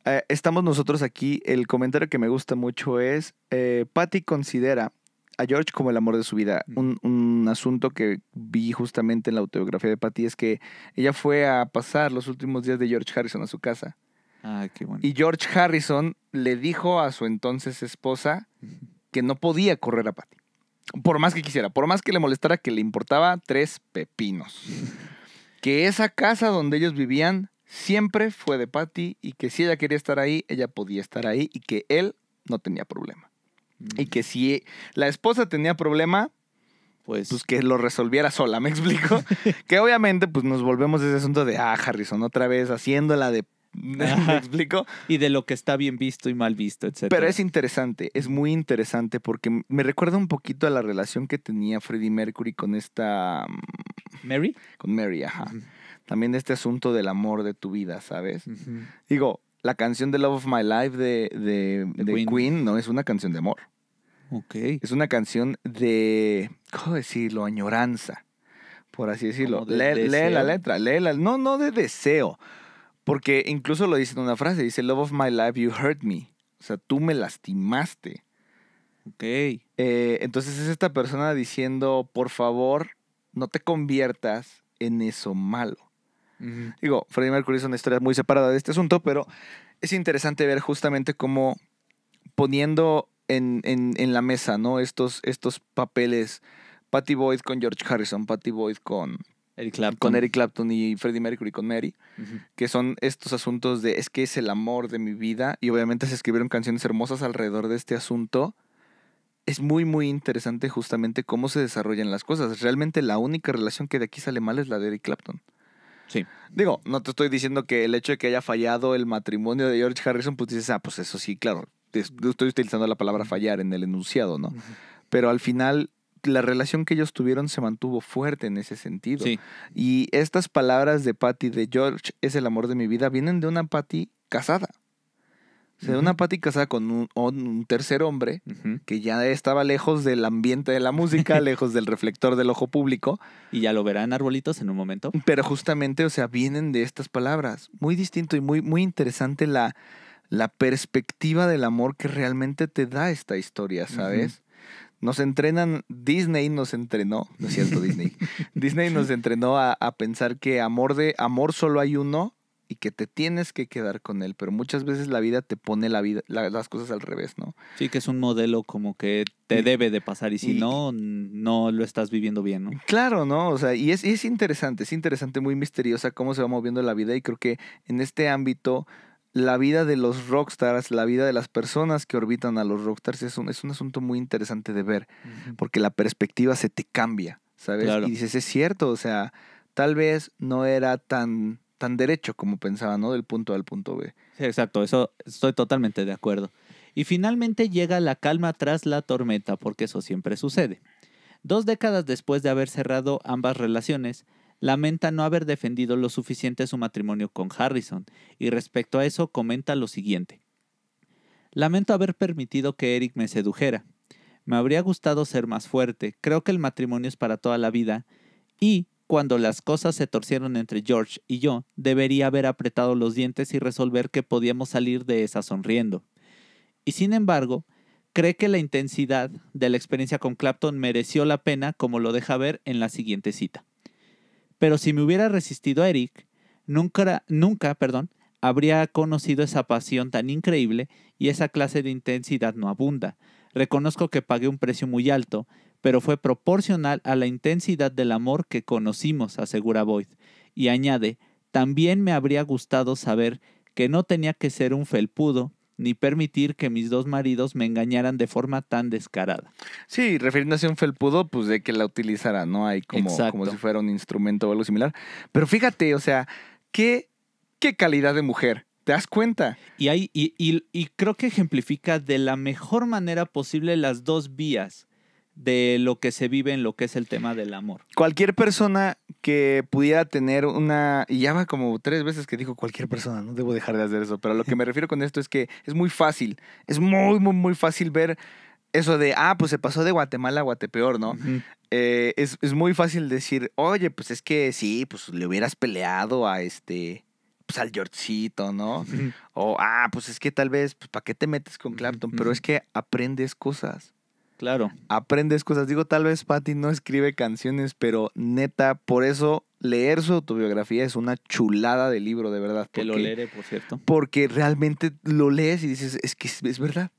eh, estamos nosotros aquí. El comentario que me gusta mucho es, eh, Patty considera a George como el amor de su vida. Mm. Un, un, asunto que vi justamente en la autobiografía de Patty es que ella fue a pasar los últimos días de George Harrison a su casa. Ah, qué bueno. Y George Harrison le dijo a su entonces esposa que no podía correr a Patty. Por más que quisiera, por más que le molestara que le importaba tres pepinos. que esa casa donde ellos vivían siempre fue de Patty y que si ella quería estar ahí, ella podía estar ahí y que él no tenía problema. Y que si la esposa tenía problema, pues, pues que lo resolviera sola, ¿me explico? que obviamente pues nos volvemos a ese asunto de, ah, Harrison, otra vez haciéndola de... ¿Me explico? Y de lo que está bien visto y mal visto, etc. Pero es interesante, es muy interesante porque me recuerda un poquito a la relación que tenía Freddie Mercury con esta... Mm, Mary? Con Mary, ajá también este asunto del amor de tu vida, ¿sabes? Digo, la canción de Love of My Life de, de, Queen. no es una canción de amor. Ok. Es una canción de, ¿cómo decirlo? Añoranza, por así decirlo. lee, lee, la letra, lee la... No, no de deseo, porque incluso lo dice en una frase, dice, Love of My Life, you hurt me. O sea, tú me lastimaste. Ok. Eh, entonces es esta persona diciendo, por favor, no te conviertas en eso malo. Digo, Freddie Mercury es una historia muy separada de este asunto, pero es interesante ver justamente cómo poniendo en, la mesa, Estos, estos papeles, Patty Boyd con George Harrison, Patty Boyd con, Eric Clapton. y Freddie Mercury con Mary, que son estos asuntos de es que es el amor de mi vida y obviamente se escribieron canciones hermosas alrededor de este asunto. Es muy, muy interesante justamente cómo se desarrollan las cosas. Realmente la única relación que de aquí sale mal es la de Eric Clapton. Digo, no te estoy diciendo que el hecho de que haya fallado el matrimonio de George Harrison, pues dices, ah, pues eso sí, claro. Estoy utilizando la palabra fallar en el enunciado, ¿no? Pero al final, la relación que ellos tuvieron se mantuvo fuerte en ese sentido. Y estas palabras de Patty de George es el amor de mi vida vienen de una Patty casada. Se da una patica, casada con un, tercer hombre que ya estaba lejos del ambiente de la música, lejos del reflector del ojo público. Y ya lo verán arbolitos en un momento. Pero justamente, o sea, vienen de estas palabras. Muy distinto y muy, muy interesante la, la perspectiva del amor que realmente te da esta historia, ¿sabes? Nos entrenan, Disney nos entrenó, no es cierto Disney, Disney nos entrenó a, a pensar que amor de amor solo hay uno y que te tienes que quedar con él, pero muchas veces la vida te pone la vida, las cosas al revés, ¿no? Sí, que es un modelo como que te debe de pasar y si no, no lo estás viviendo bien, ¿no? Claro, ¿no? O sea, y es, interesante, es interesante, muy misteriosa cómo se va moviendo la vida y creo que en este ámbito la vida de los rockstars, la vida de las personas que orbitan a los rockstars es un, es un asunto muy interesante de ver, porque la perspectiva se te cambia, ¿sabes? Y dices, es cierto, o sea, tal vez no era tan tan derecho como pensaba, ¿no? Del punto A al punto B. exacto, eso estoy totalmente de acuerdo. Y finalmente llega la calma tras la tormenta, porque eso siempre sucede. Dos décadas después de haber cerrado ambas relaciones, lamenta no haber defendido lo suficiente su matrimonio con Harrison, y respecto a eso comenta lo siguiente. Lamento haber permitido que Eric me sedujera. Me habría gustado ser más fuerte, creo que el matrimonio es para toda la vida, y cuando las cosas se torcieron entre George y yo, debería haber apretado los dientes y resolver que podíamos salir de esa sonriendo. Y sin embargo, cree que la intensidad de la experiencia con Clapton mereció la pena, como lo deja ver en la siguiente cita. Pero si me hubiera resistido a Eric, nunca, nunca perdón, habría conocido esa pasión tan increíble y esa clase de intensidad no abunda. Reconozco que pagué un precio muy alto, pero fue proporcional a la intensidad del amor que conocimos, asegura Boyd, y añade, también me habría gustado saber que no tenía que ser un felpudo ni permitir que mis dos maridos me engañaran de forma tan descarada. Sí, refiriéndose a un felpudo, pues de que la utilizara, ¿no? Hay como, como si fuera un instrumento o algo similar. Pero fíjate, o sea, qué, qué calidad de mujer. ¿Te das cuenta? Y, hay, y, y, y creo que ejemplifica de la mejor manera posible las dos vías de lo que se vive en lo que es el tema del amor. Cualquier persona que pudiera tener una, y ya va como tres veces que dijo cualquier persona, no debo dejar de hacer eso, pero lo que me refiero con esto es que es muy fácil, es muy, muy, muy fácil ver eso de, ah, pues se pasó de Guatemala a Guatepeor, ¿no? Eh, es, muy fácil decir, oye, pues es que sí, pues le hubieras peleado a este, pues al Georgecito, ¿no? O, ah, pues es que tal vez, pues ¿para qué te metes con Clapton? Pero es que aprendes cosas. Claro. Aprendes cosas. Digo, tal vez Patty no escribe canciones, pero neta, por eso leer su autobiografía es una chulada de libro, de verdad. Que lo leeré, por cierto. Porque realmente lo lees y dices, es que es, verdad.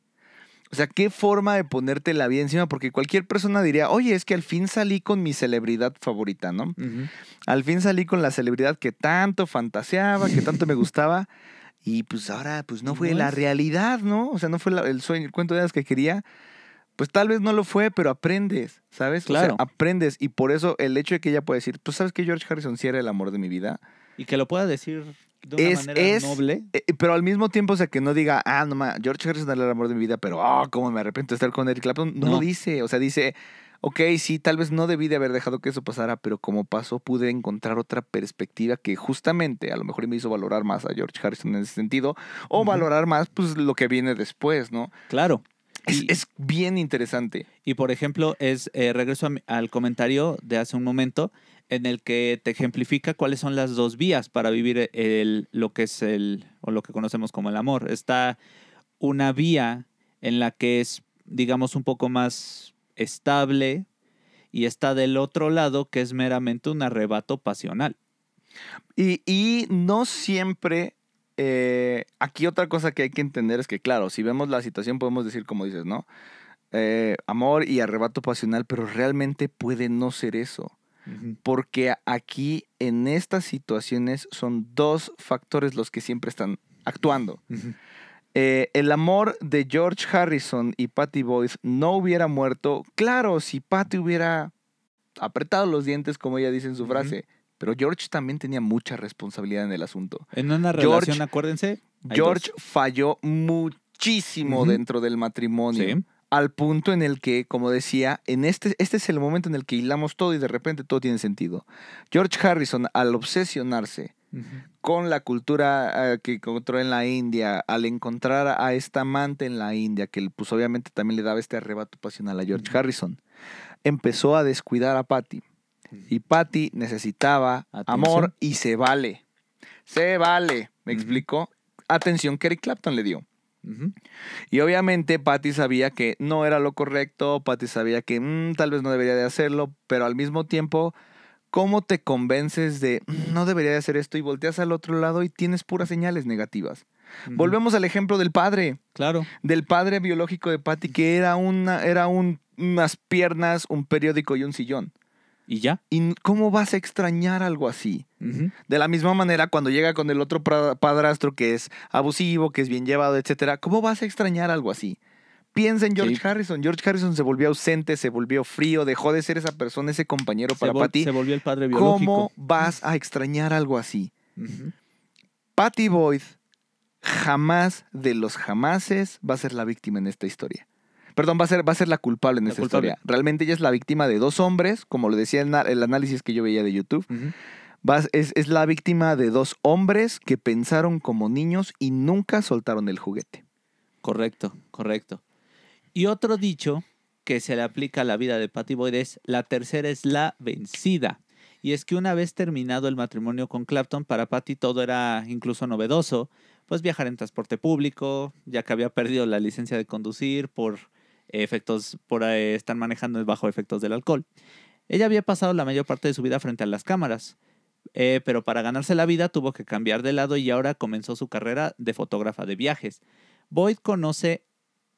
O sea, qué forma de ponerte la vida encima, porque cualquier persona diría, oye, es que al fin salí con mi celebridad favorita, ¿no? Al fin salí con la celebridad que tanto fantaseaba, que tanto me gustaba, y pues ahora, pues no fue la realidad, ¿no? O sea, no fue el sueño, el cuento de las que quería, pues tal vez no lo fue, pero aprendes, ¿sabes? Claro. aprendes. Y por eso el hecho de que ella pueda decir, pues sabes que George Harrison sí era el amor de mi vida. Y que lo pueda decir de una manera noble. Eh, eh, pero al mismo tiempo, o sea, que no diga, ah, no George Harrison era el amor de mi vida, pero, ah, cómo me arrepiento de estar con Eric Clapton. No, lo dice. O sea, dice, ok, sí, tal vez no debí de haber dejado que eso pasara, pero como pasó, pude encontrar otra perspectiva que justamente a lo mejor me hizo valorar más a George Harrison en ese sentido, o valorar más, pues, lo que viene después, ¿no? Claro. Es, bien interesante. Y por ejemplo, es eh, regreso al comentario de hace un momento en el que te ejemplifica cuáles son las dos vías para vivir eh, lo que es el, o lo que conocemos como el amor. Está una vía en la que es, digamos, un poco más estable y está del otro lado que es meramente un arrebato pasional. Y, y no siempre eh, aquí otra cosa que hay que entender es que, claro, si vemos la situación podemos decir, como dices, ¿no? Eh, amor y arrebato pasional, pero realmente puede no ser eso. Porque aquí, en estas situaciones, son dos factores los que siempre están actuando. Eh, el amor de George Harrison y Patty Boyd no hubiera muerto, claro, si Patty hubiera apretado los dientes, como ella dice en su frase. Pero George también tenía mucha responsabilidad en el asunto. En una relación, acuérdense. George falló muchísimo dentro del matrimonio. Al punto en el que, como decía, en este, este es el momento en el que hilamos todo y de repente todo tiene sentido. George Harrison, al obsesionarse con la cultura eh, que encontró en la India, al encontrar a esta amante en la India, que pues obviamente también le daba este arrebato pasional a George Harrison, empezó a descuidar a Patty. Y Patty necesitaba amor y se vale. Se vale, me explicó. Atención que Eric Clapton le dio. Y obviamente Patty sabía que no era lo correcto, Patty sabía que mm, tal vez no debería de hacerlo, pero al mismo tiempo, ¿cómo te convences de mm, no debería de hacer esto y volteas al otro lado y tienes puras señales negativas? Volvemos al ejemplo del padre. Claro. Del padre biológico de Patty, que era, una, era unas piernas, un periódico y un sillón. Y ya. ¿Y cómo vas a extrañar algo así? De la misma manera, cuando llega con el otro padrastro que es abusivo, que es bien llevado, etcétera, ¿cómo vas a extrañar algo así? Piensa en George Harrison. George Harrison se volvió ausente, se volvió frío, dejó de ser esa persona, ese compañero para Patty. Se volvió el padre biológico. ¿Cómo vas a extrañar algo así? Patti Patty Boyd jamás de los jamases va a ser la víctima en esta historia. Perdón, va a ser, va a ser la culpable en esta historia. Realmente ella es la víctima de dos hombres, como lo decía en el análisis que yo veía de YouTube. es, es, la víctima de dos hombres que pensaron como niños y nunca soltaron el juguete. Correcto, correcto. Y otro dicho que se le aplica a la vida de Patty Boyd es, la tercera es la vencida. Y es que una vez terminado el matrimonio con Clapton, para Patty todo era incluso novedoso, pues viajar en transporte público, ya que había perdido la licencia de conducir por efectos por eh, estar están manejando bajo efectos del alcohol. Ella había pasado la mayor parte de su vida frente a las cámaras, eh, pero para ganarse la vida tuvo que cambiar de lado y ahora comenzó su carrera de fotógrafa de viajes. Boyd conoce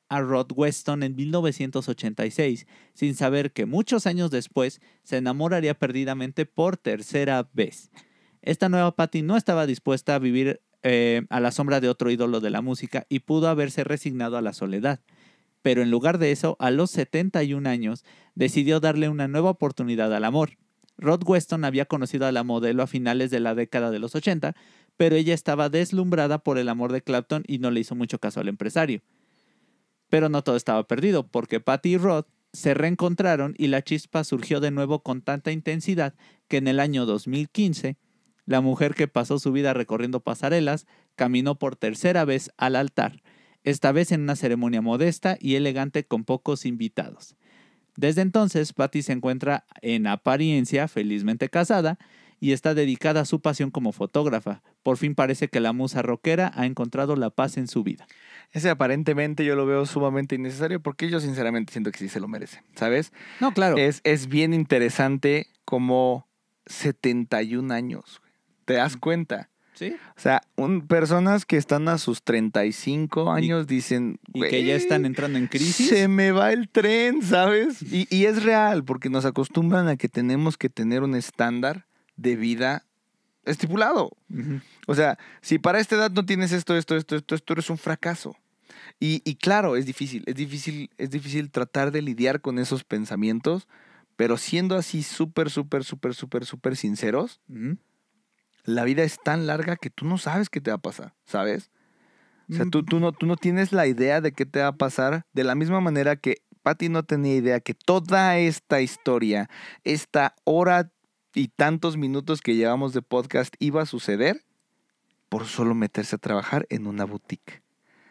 a Rod Weston en 1986, sin saber que muchos años después se enamoraría perdidamente por tercera vez. Esta nueva Patty no estaba dispuesta a vivir eh, a la sombra de otro ídolo de la música y pudo haberse resignado a la soledad pero en lugar de eso, a los 71 años, decidió darle una nueva oportunidad al amor. Rod Weston había conocido a la modelo a finales de la década de los 80, pero ella estaba deslumbrada por el amor de Clapton y no le hizo mucho caso al empresario. Pero no todo estaba perdido, porque Patty y Rod se reencontraron y la chispa surgió de nuevo con tanta intensidad que en el año 2015, la mujer que pasó su vida recorriendo pasarelas caminó por tercera vez al altar esta vez en una ceremonia modesta y elegante con pocos invitados. Desde entonces, Patty se encuentra en apariencia felizmente casada y está dedicada a su pasión como fotógrafa. Por fin parece que la musa rockera ha encontrado la paz en su vida. Ese aparentemente yo lo veo sumamente innecesario porque yo sinceramente siento que sí se lo merece, ¿sabes? No, claro. Es, es bien interesante como 71 años, ¿te das cuenta? O sea, personas que están a sus 35 años dicen... Y que ya están entrando en crisis. Se me va el tren, ¿sabes? Y, y, es real, porque nos acostumbran a que tenemos que tener un estándar de vida estipulado. O sea, si para esta edad no tienes esto, esto, esto, esto, esto, eres un fracaso. Y, y claro, es difícil, es difícil, es difícil tratar de lidiar con esos pensamientos, pero siendo así súper, súper, súper, súper, súper sinceros la vida es tan larga que tú no sabes qué te va a pasar, ¿sabes? O sea, tú, mm. no, tú no tienes la idea de qué te va a pasar, de la misma manera que Patty no tenía idea que toda esta historia, esta hora y tantos minutos que llevamos de podcast iba a suceder por solo meterse a trabajar en una boutique.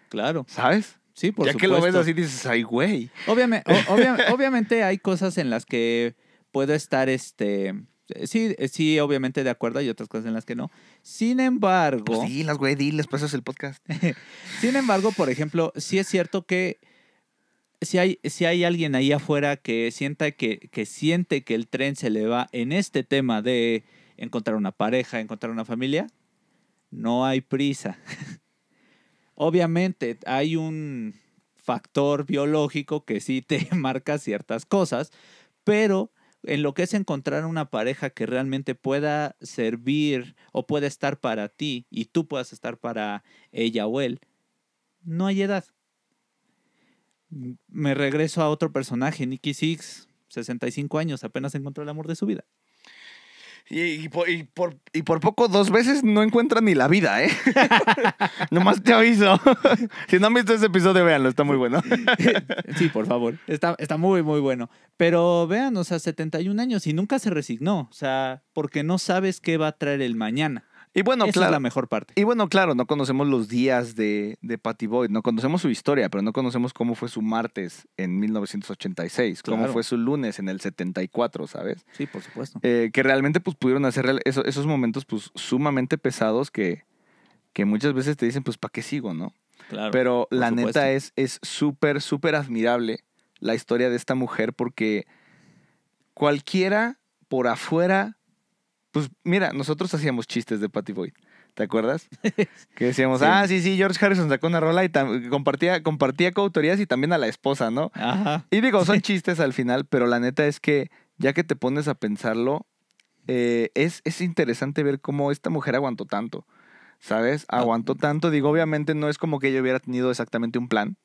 Claro. ¿Sabes? Sí, por ya que lo ves así dices, ay, güey. Obviamente, obviamente hay cosas en las que puedo estar, este, eh, eh, sí, obviamente de acuerdo, hay otras cosas en las que no. Sin embargo. sí pues las güey, diles, pues es el podcast. Sin embargo, por ejemplo, sí es cierto que si hay, si hay alguien ahí afuera que sienta que, que siente que el tren se le va en este tema de encontrar una pareja, encontrar una familia, no hay prisa. Obviamente hay un factor biológico que sí te marca ciertas cosas, pero en lo que es encontrar una pareja que realmente pueda servir o pueda estar para ti y tú puedas estar para ella o él, no hay edad. Me regreso a otro personaje, Nicky Six, 65 años, apenas encontró el amor de su vida. Y, por, y, por, poco dos veces no encuentra ni la vida, ¿eh? Nomás te aviso. si no han visto ese episodio, véanlo, está muy bueno. sí, por favor. Está, está muy, muy bueno. Pero vean, o sea, 71 años y nunca se resignó. O sea, porque no sabes qué va a traer el mañana. Y bueno, claro, es la mejor parte. Y bueno, claro, no conocemos los días de, de Patty Boyd, no conocemos su historia, pero no conocemos cómo fue su martes en 1986, cómo fue su lunes en el 74, ¿sabes? Sí, por supuesto. Eh, que realmente pues pudieron hacer esos, momentos pues sumamente pesados que, que muchas veces te dicen pues ¿para qué sigo, no? Claro, pero la neta es súper, súper admirable la historia de esta mujer porque cualquiera por afuera pues mira, nosotros hacíamos chistes de Patty Boyd. ¿Te acuerdas? Que decíamos, ah, sí, sí, George Harrison sacó una rola y compartía, compartía coautorías y también a la esposa, ¿no? Ajá. Y digo, son chistes al final, pero la neta es que ya que te pones a pensarlo, eh, es, es, interesante ver cómo esta mujer aguantó tanto, ¿sabes? Ah. Aguantó tanto, digo, obviamente no es como que ella hubiera tenido exactamente un plan.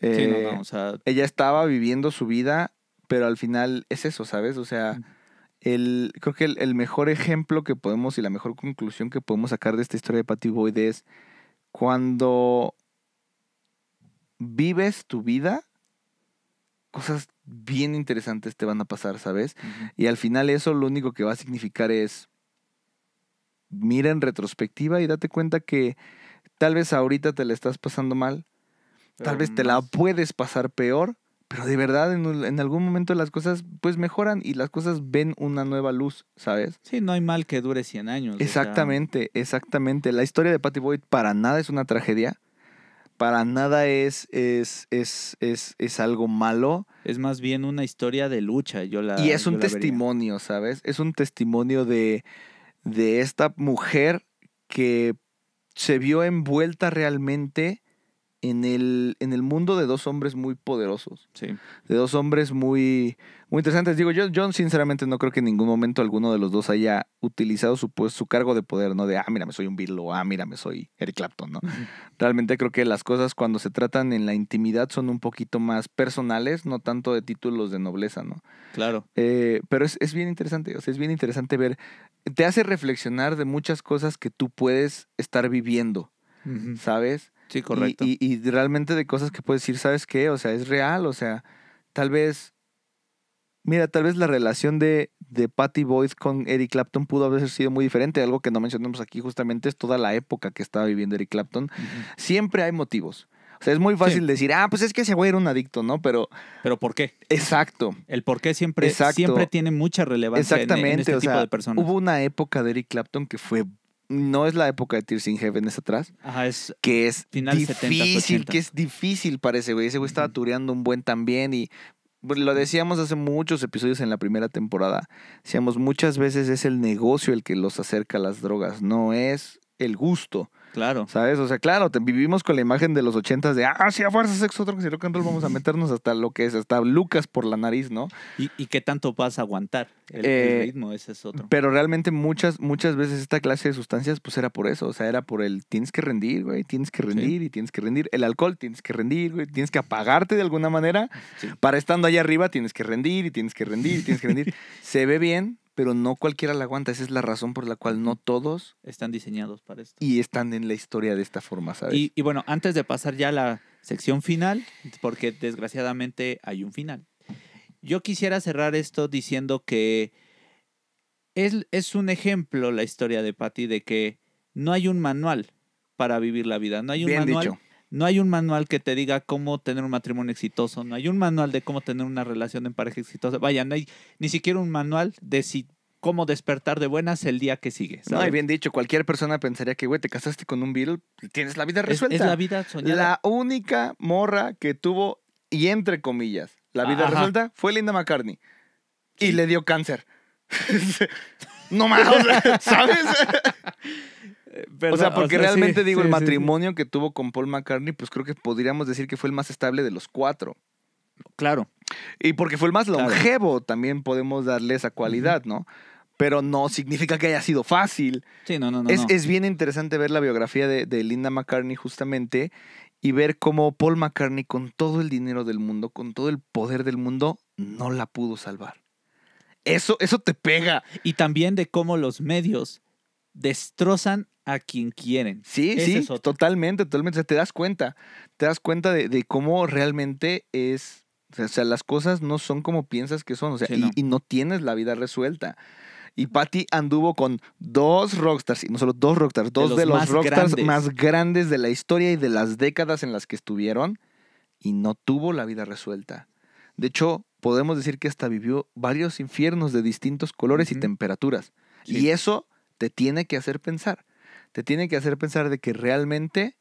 sí, no, eh, no, o Ella estaba viviendo su vida, pero al final es eso, ¿sabes? O sea... Mm el, creo que el, mejor ejemplo que podemos y la mejor conclusión que podemos sacar de esta historia de Patty Boyd es cuando vives tu vida, cosas bien interesantes te van a pasar, ¿sabes? Y al final eso lo único que va a significar es mira en retrospectiva y date cuenta que tal vez ahorita te la estás pasando mal, tal vez te la em, puedes pasar peor, pero de verdad en, algún momento las cosas pues mejoran y las cosas ven una nueva luz, ¿sabes? Sí, no hay mal que dure 100 años. Exactamente, exactamente. La historia de Patty Boyd para nada es una tragedia, para nada es, es, algo malo. Es más bien una historia de lucha, yo la... Y es un testimonio, ¿sabes? Es un testimonio de, de esta mujer que se vio envuelta realmente en el, en el mundo de dos hombres muy poderosos. Sí. De dos hombres muy, muy interesantes. Digo, yo, yo sinceramente no creo que en ningún momento alguno de los dos haya utilizado su, pues, su cargo de poder, ¿no? De, ah, mira, me soy un Bill o, ah, mira, me soy Eric Clapton, ¿no? Realmente creo que las cosas cuando se tratan en la intimidad son un poquito más personales, no tanto de títulos de nobleza, ¿no? Claro. Eh, pero es, bien interesante, o sea, es bien interesante ver, te hace reflexionar de muchas cosas que tú puedes estar viviendo, ¿sabes? Sí, correcto. Y, realmente de cosas que puedes decir, ¿sabes qué? O sea, es real, o sea, tal vez, mira, tal vez la relación de, de Patty Boyd con Eric Clapton pudo haber sido muy diferente, algo que no mencionamos aquí justamente es toda la época que estaba viviendo Eric Clapton. Siempre hay motivos. O sea, es muy fácil decir, ah, pues es que ese güey era un adicto, ¿no? Pero. Pero ¿por qué? Exacto. El por qué siempre, siempre tiene mucha relevancia Exactamente, en, este tipo de personas. Hubo una época de Eric Clapton que fue no es la época de Tears in Heaven, es atrás. Ajá, es. Que es difícil, que es difícil para ese güey. Ese güey estaba tureando un buen también y pues, lo decíamos hace muchos episodios en la primera temporada. Decíamos, muchas veces es el negocio el que los acerca a las drogas, no es el gusto. Claro. ¿Sabes? O sea, claro, vivimos con la imagen de los ochentas de, ah, sí, a fuerza sexo, otro que si lo que vamos a meternos hasta lo que es, hasta Lucas por la nariz, ¿no? ¿Y, y qué tanto vas a aguantar el, eh, ritmo? Ese es otro. Pero realmente muchas, muchas veces esta clase de sustancias, pues era por eso, o sea, era por el tienes que rendir, güey, tienes que rendir y tienes que rendir. El alcohol tienes que rendir, güey, tienes que apagarte de alguna manera. Para estando allá arriba tienes que rendir y tienes que rendir y tienes que rendir. Se ve bien, pero no cualquiera la aguanta. Esa es la razón por la cual no todos están diseñados para esto. Y están en la historia de esta forma, ¿sabes? Y, bueno, antes de pasar ya a la sección final, porque desgraciadamente hay un final. Yo quisiera cerrar esto diciendo que es, es un ejemplo la historia de Patty de que no hay un manual para vivir la vida, no hay un Bien dicho. No hay un manual que te diga cómo tener un matrimonio exitoso, no hay un manual de cómo tener una relación en pareja exitosa. Vaya, no hay ni siquiera un manual de si cómo despertar de buenas el día que sigue. No, bien dicho, cualquier persona pensaría que, güey, te casaste con un virus. Pues, tienes la vida resuelta. Es, la vida soñada. La única morra que tuvo, y entre comillas, la vida resuelta fue Linda McCartney. Y le dio cáncer. no más, ¿sabes? o sea, porque realmente digo, el matrimonio que tuvo con Paul McCartney, pues creo que podríamos decir que fue el más estable de los cuatro. Claro. Y porque fue el más longevo, también podemos darle esa cualidad, ¿no? Pero no significa que haya sido fácil. Sí, no, no, no. Es, bien interesante ver la biografía de, Linda McCartney justamente y ver cómo Paul McCartney, con todo el dinero del mundo, con todo el poder del mundo, no la pudo salvar. Eso, eso te pega. Y también de cómo los medios destrozan a quien quieren. Sí, sí, totalmente, totalmente. O sea, te das cuenta, te das cuenta de, cómo realmente es, o sea, las cosas no son como piensas que son, o sea, y, no. tienes la vida resuelta. Y Patty anduvo con dos rockstars, y no solo dos rockstars, dos de los, rockstars más grandes de la historia y de las décadas en las que estuvieron, y no tuvo la vida resuelta. De hecho, podemos decir que hasta vivió varios infiernos de distintos colores y temperaturas. Y eso te tiene que hacer pensar. Te tiene que hacer pensar de que realmente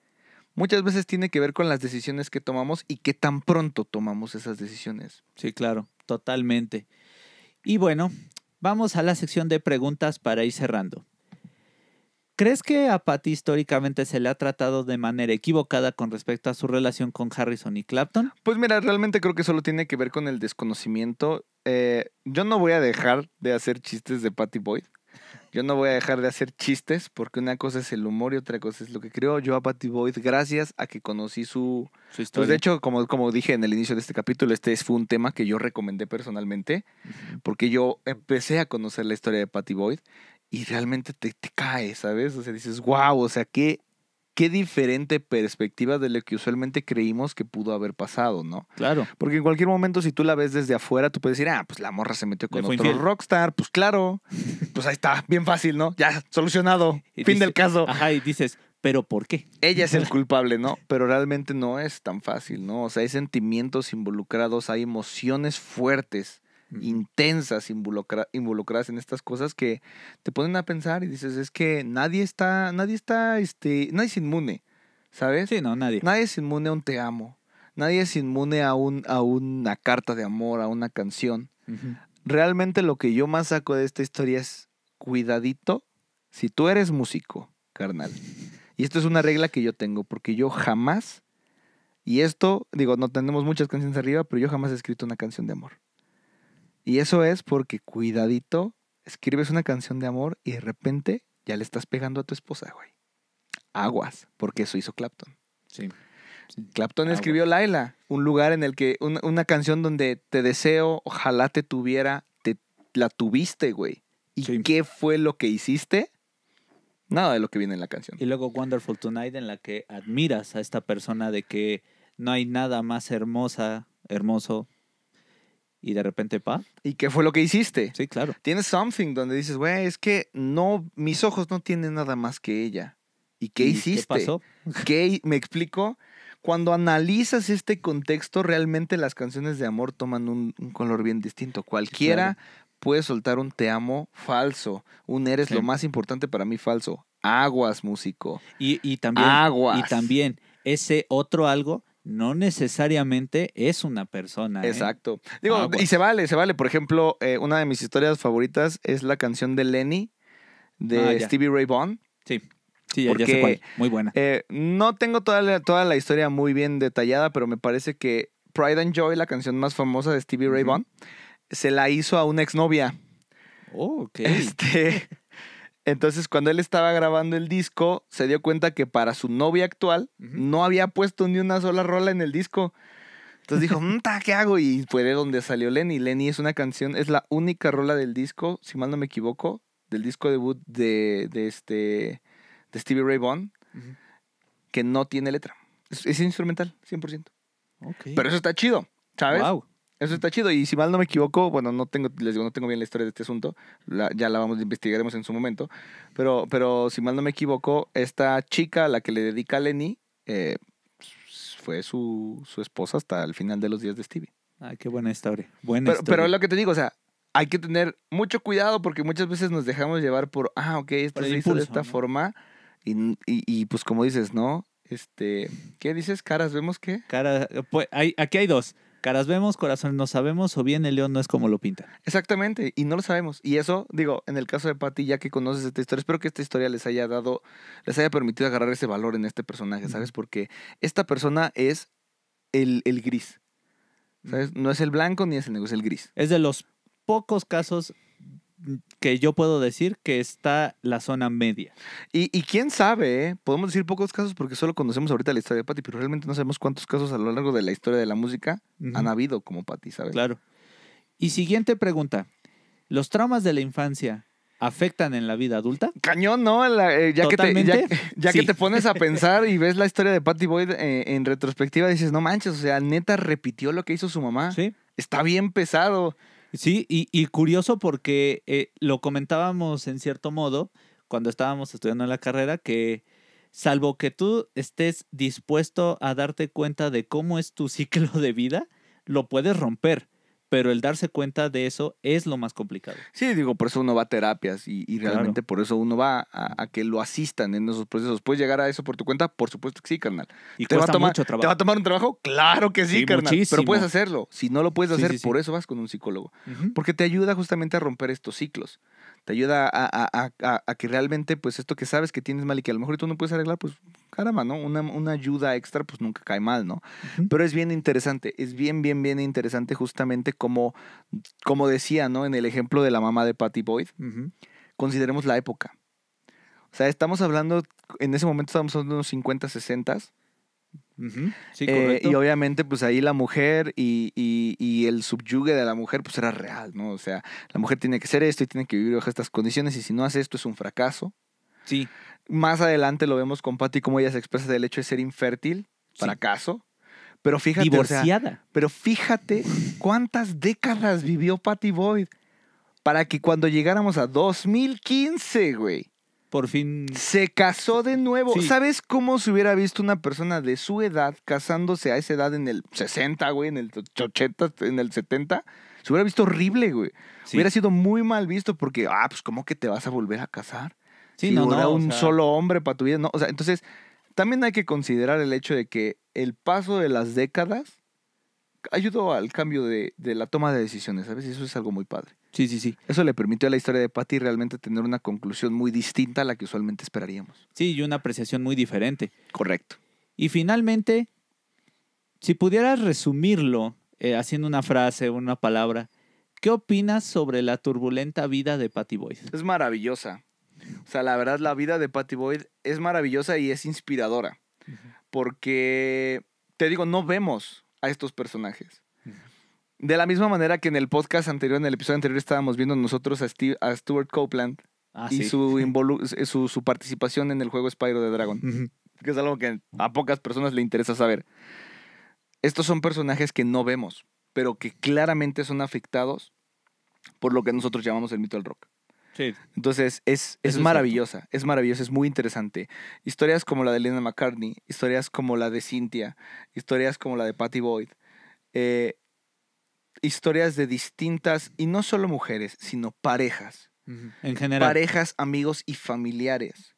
muchas veces tiene que ver con las decisiones que tomamos y qué tan pronto tomamos esas decisiones. Sí, claro, totalmente. Y bueno, vamos a la sección de preguntas para ir cerrando. ¿Crees que a Patty históricamente se le ha tratado de manera equivocada con respecto a su relación con Harrison y Clapton? Pues mira, realmente creo que solo tiene que ver con el desconocimiento. Eh, yo no voy a dejar de hacer chistes de Patty Boyd. Yo no voy a dejar de hacer chistes porque una cosa es el humor y otra cosa es lo que creo. Yo a Patty Boyd, gracias a que conocí su, pues, historia. de hecho, como, como dije en el inicio de este capítulo, este fue un tema que yo recomendé personalmente porque yo empecé a conocer la historia de Patty Boyd y realmente te, te cae, ¿sabes? O sea, dices, wow, o sea, qué qué diferente perspectiva de lo que usualmente creímos que pudo haber pasado, ¿no? Claro. Porque en cualquier momento, si tú la ves desde afuera, tú puedes decir, ah, pues la morra se metió con otro rockstar, pues claro, pues ahí está, bien fácil, ¿no? Ya, solucionado, fin del caso. Ajá, y dices, pero ¿por qué? Ella es el culpable, ¿no? Pero realmente no es tan fácil, ¿no? O sea, hay sentimientos involucrados, hay emociones fuertes intensas involucradas en estas cosas que te ponen a pensar y dices, es que nadie está, nadie está, este, nadie es inmune, ¿sabes? Sí, no, nadie. Nadie es inmune a un te amo, nadie es inmune a, un, a una carta de amor, a una canción. Realmente lo que yo más saco de esta historia es, cuidadito, si tú eres músico, carnal. Y esto es una regla que yo tengo, porque yo jamás, y esto, digo, no tenemos muchas canciones arriba, pero yo jamás he escrito una canción de amor. Y eso es porque cuidadito, escribes una canción de amor y de repente ya le estás pegando a tu esposa, güey. Aguas, porque eso hizo Clapton. Sí. Clapton escribió Laila, un lugar en el que, una, canción donde te deseo, ojalá te tuviera, te, la tuviste, güey. ¿Y qué fue lo que hiciste? Nada de lo que viene en la canción. Y luego Wonderful Tonight, en la que admiras a esta persona de que no hay nada más hermosa, hermoso y de repente, pa. ¿Y qué fue lo que hiciste? Sí, claro. Tienes something donde dices, güey, es que no, mis ojos no tienen nada más que ella. ¿Y qué hiciste? ¿Qué pasó? ¿Qué, ¿Me explico? Cuando analizas este contexto, realmente las canciones de amor toman un, color bien distinto. Cualquiera puede soltar un te amo falso, un eres lo más importante para mí falso. Aguas, músico. Y, y también. Aguas. Y también, ese otro algo no necesariamente es una persona. ¿eh? Exacto. Digo, ah, y se vale, se vale. Por ejemplo, eh, una de mis historias favoritas es la canción de Lenny de ah, Stevie Ray Vaughan. Sí. Sí, Muy buena. Eh, no tengo toda la, toda la historia muy bien detallada, pero me parece que Pride and Joy, la canción más famosa de Stevie Ray Vaughan, se la hizo a una exnovia. Oh, ok. Este, entonces, cuando él estaba grabando el disco, se dio cuenta que para su novia actual no había puesto ni una sola rola en el disco. Entonces dijo, mm, ¿qué hago? Y fue de donde salió Lenny. Lenny es una canción, es la única rola del disco, si mal no me equivoco, del disco debut de, este, de Stevie Ray Vaughan, que no tiene letra. Es, instrumental, 100%. Pero eso está chido, ¿sabes? Wow. Eso está chido. Y si mal no me equivoco, bueno, no tengo, les digo, no tengo bien la historia de este asunto. ya la vamos, investigaremos en su momento. Pero, pero si mal no me equivoco, esta chica a la que le dedica a Lenny eh, fue su, su, esposa hasta el final de los días de Stevie. Ay, ah, qué buena historia. Buena pero, Pero es lo que te digo, o sea, hay que tener mucho cuidado porque muchas veces nos dejamos llevar por, ah, ok, esto se hizo de esta forma. Y, y, y pues como dices, ¿no? Este, ¿qué dices? Caras, ¿vemos qué? Cara, eh, pues hay, aquí hay dos. Caras vemos, corazones no sabemos, o bien el león no es como lo pinta. Exactamente, y no lo sabemos. Y eso, digo, en el caso de Patty, ya que conoces esta historia, espero que esta historia les haya dado, les haya permitido agarrar ese valor en este personaje, ¿sabes? Porque esta persona es el, gris. ¿Sabes? No es el blanco ni es el negro, es el gris. Es de los pocos casos que yo puedo decir que está la zona media. Y, quién sabe, ¿eh? podemos decir pocos casos porque solo conocemos ahorita la historia de Patty, pero realmente no sabemos cuántos casos a lo largo de la historia de la música han habido como Patty, ¿sabes? Claro. Y siguiente pregunta. ¿Los traumas de la infancia afectan en la vida adulta? Cañón, ¿no? Eh, ya que, te, pones a pensar y ves la historia de Patti Boyd eh, en retrospectiva, dices, no manches, o sea, neta repitió lo que hizo su mamá. Sí. Está bien pesado. Sí, y, y curioso porque eh, lo comentábamos en cierto modo cuando estábamos estudiando la carrera, que salvo que tú estés dispuesto a darte cuenta de cómo es tu ciclo de vida, lo puedes romper pero el darse cuenta de eso es lo más complicado. Sí, digo, por eso uno va a terapias y, realmente por eso uno va a, que lo asistan en esos procesos. ¿Puedes llegar a eso por tu cuenta? Por supuesto que sí, carnal. ¿Te, va a tomar, a tomar un trabajo? Claro que sí, carnal. Pero puedes hacerlo. Si no lo puedes hacer, por eso vas con un psicólogo. Porque te ayuda justamente a romper estos ciclos te ayuda a, que realmente, pues esto que sabes que tienes mal y que a lo mejor tú no puedes arreglar, pues caramba, ¿no? Una, ayuda extra, pues nunca cae mal, ¿no? Pero es bien interesante, es bien, bien, bien interesante justamente como, como decía, ¿no? En el ejemplo de la mamá de Patty Boyd, consideremos la época. O sea, estamos hablando, en ese momento estamos hablando de unos 50, 60 eh, y obviamente, pues ahí la mujer y, el subyugue de la mujer, pues era real, ¿no? O sea, la mujer tiene que ser esto y tiene que vivir bajo estas condiciones, y si no hace esto es un fracaso. Sí. Más adelante lo vemos con Patty, cómo ella se expresa del hecho de ser infértil, fracaso. Pero fíjate. Divorciada. pero fíjate cuántas décadas vivió Patty Boyd para que cuando llegáramos a 2015, güey por fin. Se casó de nuevo. ¿Sabes cómo se hubiera visto una persona de su edad casándose a esa edad en el 60, güey, en el 80, en el 70? Se hubiera visto horrible, güey. Hubiera sido muy mal visto porque, ah, pues, ¿cómo que te vas a volver a casar? si no, era un solo hombre para tu vida. No, sea, entonces, también hay que considerar el hecho de que el paso de las décadas ayudó al cambio de, de la toma de decisiones, ¿sabes? Y eso es algo muy padre. Sí, sí, sí. Eso le permitió a la historia de Patty realmente tener una conclusión muy distinta a la que usualmente esperaríamos. Sí, y una apreciación muy diferente. Correcto. Y finalmente, si pudieras resumirlo eh, haciendo una frase, una palabra, ¿qué opinas sobre la turbulenta vida de Patty Boyd? Es maravillosa. O sea, la verdad, la vida de Patty Boyd es maravillosa y es inspiradora. Porque, te digo, no vemos a estos personajes. De la misma manera que en el podcast anterior, en el episodio anterior, estábamos viendo nosotros a, Stuart Copeland ah, y su, su, participación en el juego Spyro de Dragon, que es algo que a pocas personas le interesa saber. Estos son personajes que no vemos, pero que claramente son afectados por lo que nosotros llamamos el mito del rock. Entonces, es, maravillosa, es maravillosa, es muy interesante. Historias como la de Lena McCartney, historias como la de Cynthia, historias como la de Patty Boyd. Eh, historias de distintas, y no solo mujeres, sino parejas. En general. Parejas, amigos y familiares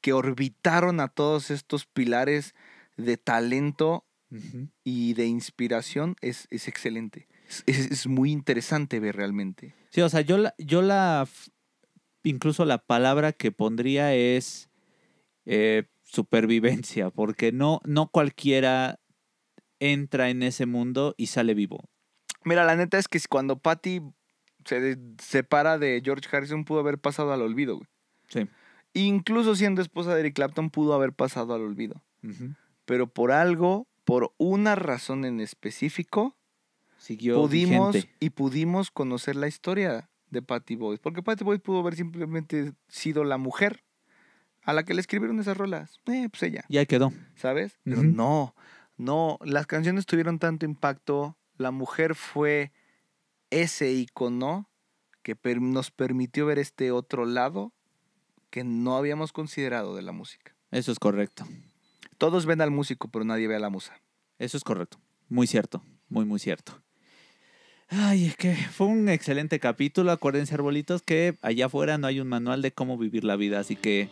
que orbitaron a todos estos pilares de talento y de inspiración es, es excelente. Es, muy interesante ver realmente. Sí, o sea, yo la, yo la, incluso la palabra que pondría es eh, supervivencia, porque no, no cualquiera entra en ese mundo y sale vivo. Mira, la neta es que cuando Patty se separa de George Harrison pudo haber pasado al olvido, güey. Sí. Incluso siendo esposa de Eric Clapton pudo haber pasado al olvido. Pero por algo, por una razón en específico, Siguió pudimos y pudimos conocer la historia de Patty Boyd. Porque Patty Boyd pudo haber simplemente sido la mujer a la que le escribieron esas rolas. Eh, pues ella. Y ahí quedó. ¿Sabes? Pero no, no. Las canciones tuvieron tanto impacto la mujer fue ese icono que nos permitió ver este otro lado que no habíamos considerado de la música. Eso es correcto. Todos ven al músico, pero nadie ve a la musa. Eso es correcto. Muy cierto, muy, muy cierto. Ay, es que fue un excelente capítulo. Acuérdense, arbolitos, que allá afuera no hay un manual de cómo vivir la vida, así que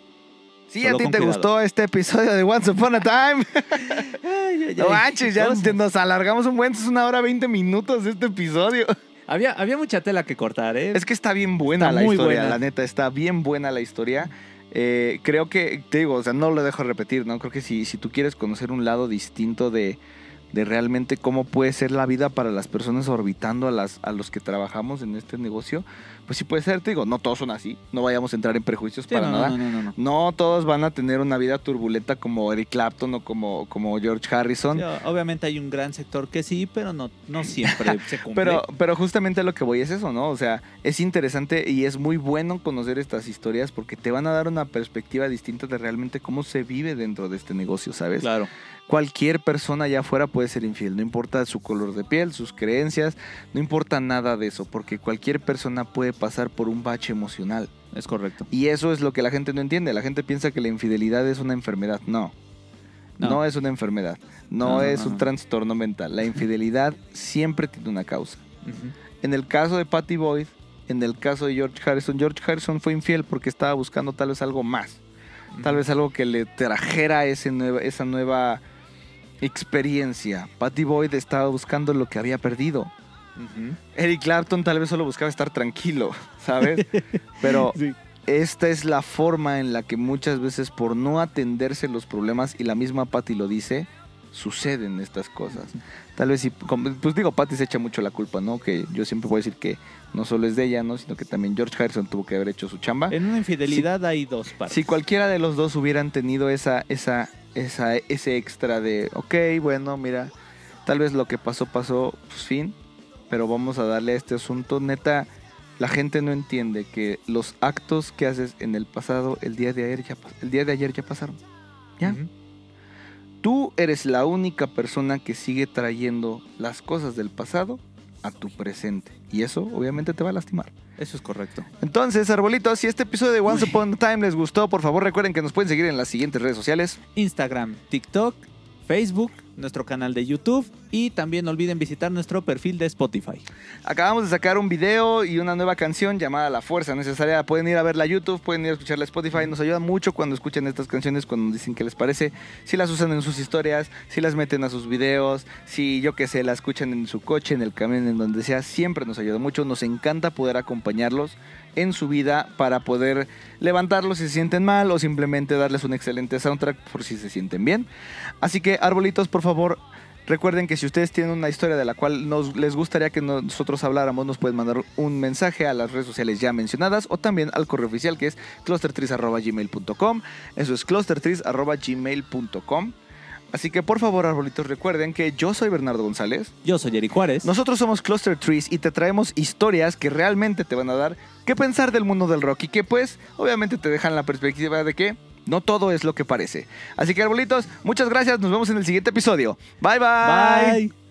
si sí, a ti te gustó este episodio de Once Upon a Time. no ya nos, alargamos un buen, es una hora 20 minutos de este episodio. Había, había mucha tela que cortar, ¿eh? Es que está bien buena la historia, la neta, está bien buena la historia. Eh, creo que, te digo, o sea, no lo dejo repetir, ¿no? Creo que si, si tú quieres conocer un lado distinto de, realmente cómo puede ser la vida para las personas orbitando a, las, a los que trabajamos en este negocio, pues sí puede ser, te digo, no todos son así, no vayamos a entrar en prejuicios para nada. No, todos van a tener una vida turbulenta como Eric Clapton o como, como George Harrison. obviamente hay un gran sector que sí, pero no, no siempre se cumple. Pero, pero justamente lo que voy es eso, ¿no? O sea, es interesante y es muy bueno conocer estas historias porque te van a dar una perspectiva distinta de realmente cómo se vive dentro de este negocio, ¿sabes? Claro cualquier persona allá afuera puede ser infiel, no importa su color de piel, sus creencias, no importa nada de eso, porque cualquier persona puede pasar por un bache emocional. Es correcto. Y eso es lo que la gente no entiende. La gente piensa que la infidelidad es una enfermedad. No. No, es una enfermedad. No, es un trastorno mental. La infidelidad siempre tiene una causa. En el caso de Patty Boyd, en el caso de George Harrison, George Harrison fue infiel porque estaba buscando tal vez algo más. Tal vez algo que le trajera esa nueva experiencia. Patty Boyd estaba buscando lo que había perdido. Eric Clapton tal vez solo buscaba estar tranquilo, ¿sabes? Pero esta es la forma en la que muchas veces por no atenderse los problemas, y la misma Patty lo dice, suceden estas cosas. Tal vez si, pues digo, Patty se echa mucho la culpa, ¿no? Que yo siempre puedo decir que no solo es de ella, ¿no? Sino que también George Harrison tuvo que haber hecho su chamba. En una infidelidad hay dos partes. Si cualquiera de los dos hubieran tenido esa, esa, esa, ese extra de, ok, bueno, mira, tal vez lo que pasó, pasó, pues fin, pero vamos a darle a este asunto. Neta, la gente no entiende que los actos que haces en el pasado, el día de ayer ya, el día de ayer ya pasaron. ¿Ya? Tú eres la única persona que sigue trayendo las cosas del pasado a tu presente. Y eso obviamente te va a lastimar. Eso es correcto. Entonces, arbolitos, si este episodio de Once Upon a Time les gustó, por favor recuerden que nos pueden seguir en las siguientes redes sociales. Instagram, TikTok, Facebook nuestro canal de YouTube y también no olviden visitar nuestro perfil de Spotify. Acabamos de sacar un video y una nueva canción llamada La Fuerza Necesaria. Pueden ir a verla a YouTube, pueden ir a escucharla a Spotify. Nos ayuda mucho cuando escuchan estas canciones, cuando nos dicen qué les parece. Si las usan en sus historias, si las meten a sus videos, si yo que sé, la escuchan en su coche, en el camión, en donde sea. Siempre nos ayuda mucho. Nos encanta poder acompañarlos en su vida para poder levantarlos si se sienten mal o simplemente darles un excelente soundtrack por si se sienten bien. Así que, arbolitos, por favor, recuerden que si ustedes tienen una historia de la cual nos, les gustaría que nosotros habláramos, nos pueden mandar un mensaje a las redes sociales ya mencionadas o también al correo oficial que es clustertris.gmail.com. Eso es clustertris.gmail.com. Así que por favor, arbolitos, recuerden que yo soy Bernardo González. Yo soy Jerry Juárez. Nosotros somos Cluster Trees y te traemos historias que realmente te van a dar que pensar del mundo del rock y que pues obviamente te dejan la perspectiva de que no todo es lo que parece. Así que arbolitos, muchas gracias. Nos vemos en el siguiente episodio. Bye bye. Bye.